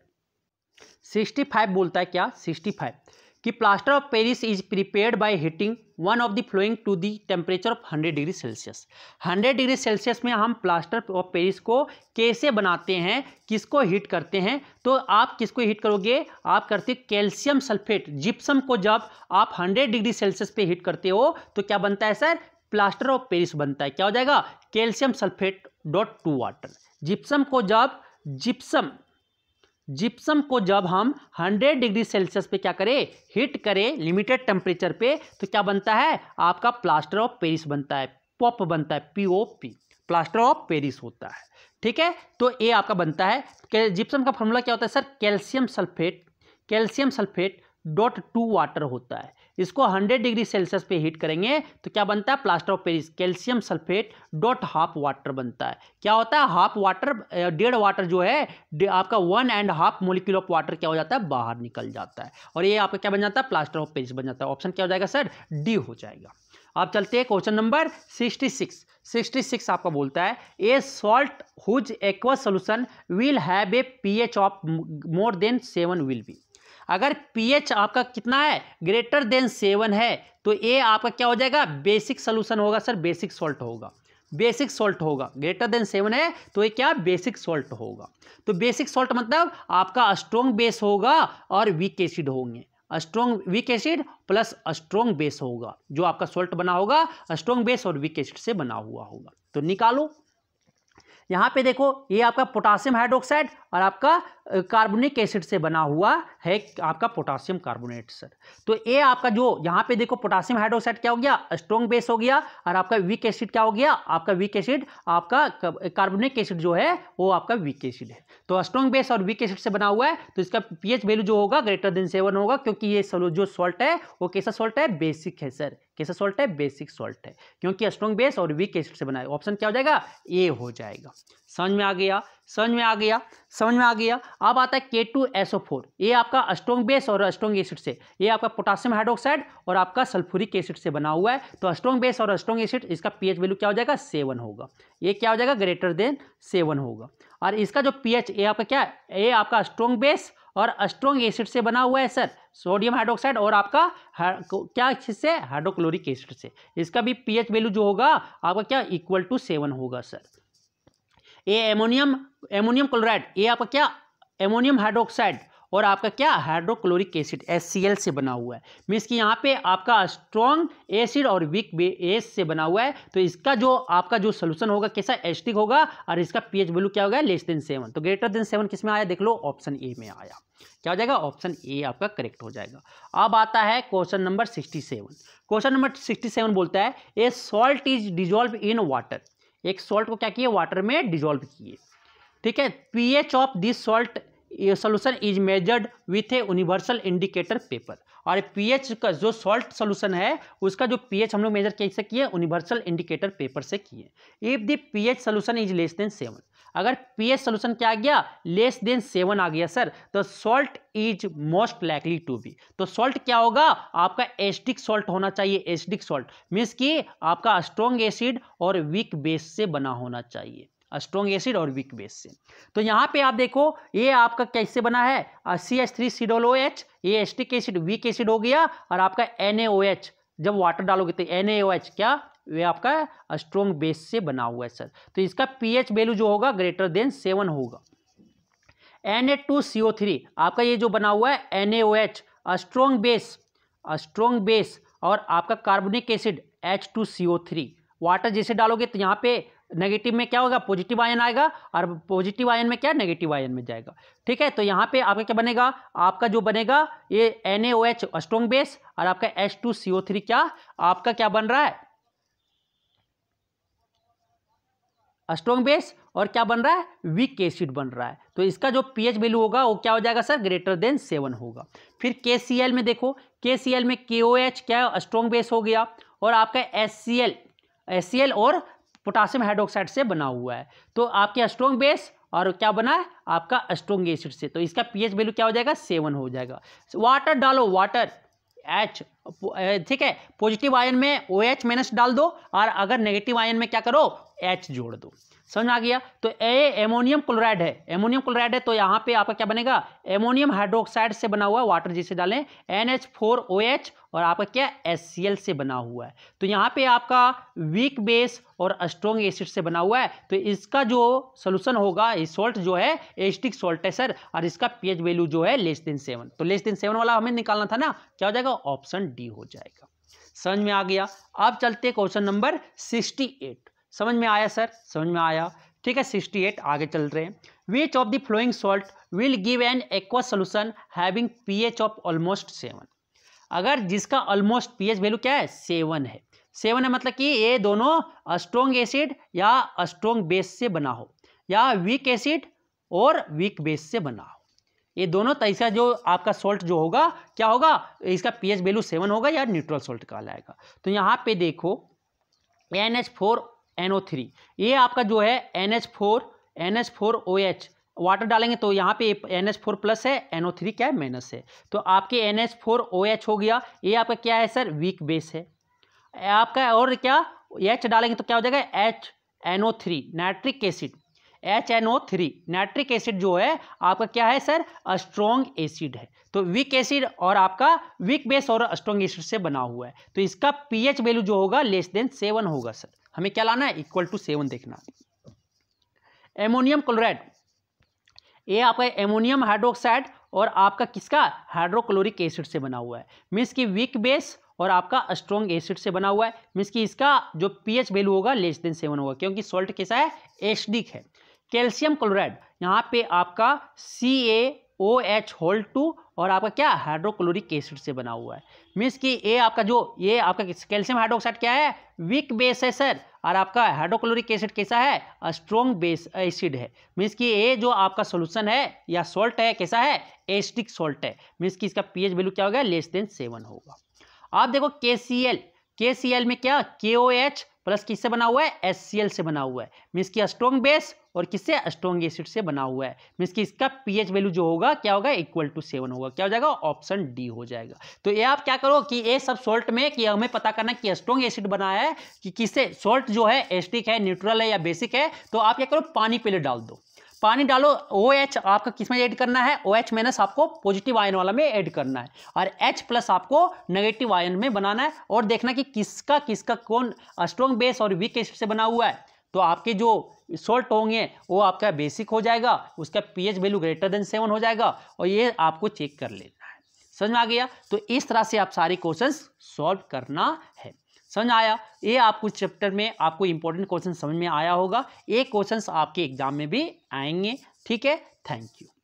सिक्सटी फाइव बोलता है क्या सिक्सटी फाइव कि plaster of Paris is prepared by heating one of the following to the temperature of 100 degree Celsius 100 degree Celsius में हम plaster of Paris को कैसे बनाते हैं किसको हीट करते हैं तो आप किसको हीट करोगे आप करते कैल्शियम सल्फेट जिप्सम को जब आप 100 डिग्री सेल्सियस पे हीट करते हो तो क्या बनता है सर प्लास्टर ऑफ पेरिस बनता है क्या हो जाएगा calcium sulphate dot two water gypsum को जब जिप्सम जिप्सम को जब हम 100 डिग्री सेल्सियस पे क्या करें हीट करें लिमिटेड टेम्परेचर पे तो क्या बनता है आपका प्लास्टर ऑफ पेरिस बनता है पॉप बनता है P O P plaster of Paris होता है ठीक है तो ये आपका बनता है जिप्सम का फॉर्मूला क्या होता है sir calcium sulphate calcium sulphate dot two water होता है इसको 100 डिग्री सेल्सियस पे हीट करेंगे तो क्या बनता है plaster of Paris calcium sulphate dot half water बनता है क्या होता है हाफ वाटर डेढ़ वाटर जो है आपका one and half molecule of water क्या हो जाता है बाहर निकल जाता है और ये आपका क्या बन जाता है प्लास्टर ऑफ पेरिस बन जाता है ऑप्शन क्या हो जाएगा सर डी हो जाएगा आप चलते हैं question number sixty six sixty six आपका बोलता है a salt whose aqua solution will have a pH of more than seven will be अगर पीएच आपका कितना है ग्रेटर देन सेवन है तो ये आपका क्या हो जाएगा बेसिक सोल्यूशन होगा सर बेसिक सॉल्ट होगा बेसिक सॉल्ट होगा ग्रेटर देन सेवन है तो ये क्या बेसिक सॉल्ट होगा तो बेसिक सॉल्ट मतलब आपका स्ट्रॉन्ग बेस होगा और वीक एसिड होंगे strong weak acid plus strong base होगा जो आपका सॉल्ट बना होगा स्ट्रॉन्ग बेस और वीक एसिड से बना हुआ होगा तो निकालो यहाँ पे देखो ये आपका पोटासियम हाइड्रोक्साइड और आपका कार्बोनिक एसिड से बना हुआ है आपका पोटासियम कार्बोनेट सर तो ये आपका जो यहाँ पे देखो पोटासियम हाइड्रोक्साइड क्या हो गया स्ट्रॉन्ग बेस हो गया और आपका वीक एसिड क्या हो गया आपका वीक एसिड आपका कार्बोनिक एसिड जो है वो आपका वीक एसिड है तो स्ट्रॉन्ग बेस और वीक एसिड से बना हुआ है तो इसका पीएच वैल्यू जो होगा ग्रेटर देन सेवन होगा क्योंकि ये जो सॉल्ट है वो कैसा सॉल्ट है बेसिक है सर कैसा सॉल्ट है बेसिक सॉल्ट है क्योंकि स्ट्रॉन्ग बेस और वीक एसिड से बना है ऑप्शन क्या हो जाएगा ए हो जाएगा समझ में आ गया समझ में आ गया समझ में आ गया अब आता है के टू एसओ फोर ये आपका अस्ट्रोंग बेस और अस्ट्रोंग एसिड से ये आपका पोटासियम हाइड्रोक्साइड और आपका सल्फ्यूरिक एसिड से बना हुआ है तो अस्ट्रोंग बेस और अस्ट्रोंग एसिड इसका पीएच वैल्यू क्या हो जाएगा सेवन होगा ये क्या हो जाएगा ग्रेटर देन सेवन होगा और इसका जो पीएच ये आपका क्या है ये आपका अस्ट्रोंग बेस और अस्ट्रोंग एसिड से बना हुआ है सर सोडियम हाइड्रोक्साइड और आपका क्या से हाइड्रोक्लोरिक एसिड से इसका भी पीएच वैल्यू जो होगा आपका क्या इक्वल टू सेवन होगा सर ये एमोनियम एमोनियम क्लोराइड ये आपका क्या एमोनियम हाइड्रोक्साइड और आपका क्या हाइड्रोक्लोरिक एसिड एस से बना हुआ है मीन्स कि यहाँ पे आपका स्ट्रॉन्ग एसिड और वीक एस से बना हुआ है तो इसका जो आपका जो सोल्यूशन होगा कैसा एस्टिक होगा और इसका पीएच वैल्यू क्या होगा लेस देन सेवन तो ग्रेटर देन सेवन किस में आया देख लो ऑप्शन ए में आया क्या हो जाएगा ऑप्शन ए आपका करेक्ट हो जाएगा अब आता है question number sixty seven question number sixty seven बोलता है a salt is dissolve in water एक सॉल्ट को क्या किए वाटर में डिजोल्व किए ठीक है pH of this salt solution is measured with a universal indicator paper और पीएच का जो सॉल्ट सोल्यूशन है उसका जो पीएच हम लोग मेजर कैसे किए यूनिवर्सल इंडिकेटर पेपर से किए if the pH solution is less than seven अगर पीएच सोल्यूशन क्या आ गया लेस देन सेवन आ गया सर तो salt is most likely to be तो सॉल्ट क्या होगा आपका एसिडिक सॉल्ट होना चाहिए एसिडिक सॉल्ट मीन्स कि आपका स्ट्रॉन्ग एसिड और वीक बेस से बना होना चाहिए स्ट्रॉन्ग एसिड और वीक बेस से तो यहाँ पे आप देखो ये आपका कैसे बना है C H three C double O H ये एस्टिक एसिड वीक एसिड हो गया और आपका एन ए ओ एच जब वाटर डालोगे तो एन ए ओ एच क्या वे आपका स्ट्रोंग बेस से बना हुआ है सर तो इसका पी एच वैल्यू जो होगा ग्रेटर देन सेवन होगा N A two C O three आपका ये जो बना हुआ है N A O H strong base strong base और आपका carbonic acid H two C O three water जैसे डालोगे तो यहाँ पे नेगेटिव में क्या होगा पॉजिटिव आयन आएगा और पॉजिटिव आयन में क्या नेगेटिव आयन में जाएगा ठीक है तो यहाँ पे आपका क्या बनेगा आपका जो बनेगा ये N A O H strong base और आपका H two C O three क्या आपका क्या बन रहा है स्ट्रॉन्ग बेस और क्या बन रहा है वीक एसिड बन रहा है तो इसका जो पीएच वैल्यू होगा वो क्या हो जाएगा सर ग्रेटर देन सेवन होगा फिर के में देखो के में के क्या स्ट्रॉन्ग बेस हो गया और आपका एस सी और पोटासियम हाइड्रोक्साइड से बना हुआ है तो आपके स्ट्रॉन्ग बेस और क्या बना है आपका स्ट्रॉन्ग एसिड से तो इसका पी वैल्यू क्या हो जाएगा सेवन हो जाएगा वाटर डालो वाटर एच ठीक है पॉजिटिव आयन में ओ एच माइनस डाल दो और अगर नेगेटिव आयन में क्या करो एच जोड़ दो समझ आ गया तो ए एमोनियम क्लोराइड है एमोनियम क्लोराइड है तो यहाँ पे आपका क्या बनेगा एमोनियम हाइड्रोक्साइड से बना हुआ वाटर जिसे डालें N H four O H और आपका क्या एस सी एल से बना हुआ है तो यहाँ पे आपका वीक बेस और स्ट्रॉन्ग एसिड से बना हुआ है तो इसका जो सोल्यूशन होगा ये सॉल्ट जो है एस्टिक सॉल्ट है सर और इसका पीएच वैल्यू जो है लेस देन सेवन तो लेस देन सेवन वाला हमें निकालना था ना क्या हो जाएगा ऑप्शन डी हो जाएगा समझ में आ गया अब चलते क्वेश्चन नंबर सिक्सटी एट समझ में आया सर समझ में आया ठीक है सिक्सटी एट आगे चल रहे हैं which of the following salt will give an aqua solution having H of almost seven अगर जिसका ऑलमोस्ट पी एच वैल्यू क्या है सेवन है सेवन है मतलब कि ये दोनों स्ट्रोंग एसिड या स्ट्रोंग बेस से बना हो या वीक एसिड और वीक बेस से बना हो ये दोनों तैसा तो जो आपका सॉल्ट जो होगा क्या होगा इसका पी एच वैल्यू सेवन होगा या न्यूट्रल सॉल्ट जाएगा तो यहाँ पे देखो एन एच फोर एन ये आपका जो है ओ एच वाटर डालेंगे तो यहाँ पे एन एच फोर प्लस है थ्री क्या है माइनस है तो आपके N H four O H हो गया ये आपका क्या है सर वीक बेस है आपका और क्या एच डालेंगे तो क्या हो जाएगा H N O three nitric acid H N O three nitric acid जो है आपका क्या है सर स्ट्रॉन्ग एसिड है तो वीक एसिड और आपका वीक बेस और स्ट्रॉन्ग एसिड से बना हुआ है तो इसका पीएच वैल्यू जो होगा लेस देन सेवन होगा सर हमें क्या लाना है इक्वल टू सेवन देखना एमोनियम क्लोराइड ये आपका एमोनियम हाइड्रोक्साइड और आपका किसका हाइड्रोक्लोरिक एसिड से बना हुआ है मीन्स की वीक बेस और आपका स्ट्रॉन्ग एसिड से बना हुआ है मीन्स की इसका जो पीएच वैल्यू होगा लेस देन सेवन होगा क्योंकि सॉल्ट कैसा है एसडिक है कैल्शियम क्लोराइड यहाँ पे आपका C A O H whole two और आपका क्या हाइड्रोक्लोरिक एसिड से बना हुआ है मीन्स की ये आपका जो ये आपका कैल्शियम हाइड्रोक्साइड क्या है वीक बेस है सर और आपका हाइड्रोक्लोरिक एसिड कैसा है स्ट्रॉन्ग बेस एसिड है मीन्स कि ये जो आपका सोल्यूशन है या सॉल्ट है कैसा है एसिडिक सॉल्ट है मीन्स कि इसका पी वैल्यू क्या होगा लेस देन सेवन होगा आप देखो के सी एल के सी एल में क्या के ओ एच प्लस किससे बना हुआ है एस से बना हुआ है मीन्स की स्ट्रॉन्ग बेस और किससे स्ट्रॉन्ग एसिड से बना हुआ है मीन्स कि इसका पीएच वैल्यू जो होगा क्या होगा इक्वल टू सेवन होगा क्या हो जाएगा ऑप्शन डी हो जाएगा तो ये आप क्या करो कि ये सब सॉल्ट में कि हमें पता करना कि स्ट्रॉन्ग एसिड बना है कि किससे सॉल्ट जो है एस्टिक है न्यूट्रल है या बेसिक है तो आप क्या करो पानी पहले डाल दो पानी डालो ओ एच आपका किस में ऐड करना है ओ एच माइनस आपको पॉजिटिव आयन वाला में ऐड करना है और एच प्लस आपको नेगेटिव आयन में बनाना है और देखना कि किसका किसका कौन स्ट्रॉन्ग बेस और वीक एसिड से बना हुआ है तो आपके जो सोल्ट होंगे वो आपका बेसिक हो जाएगा उसका H value greater than seven हो जाएगा और ये आपको चेक कर लेना है समझ में आ गया तो इस तरह से आप सारे क्वेश्चन सॉल्व करना है समझ आया ये आपको चैप्टर में आपको इंपॉर्टेंट क्वेश्चन समझ में आया होगा ये क्वेश्चंस आपके एग्जाम में भी आएंगे ठीक है थैंक यू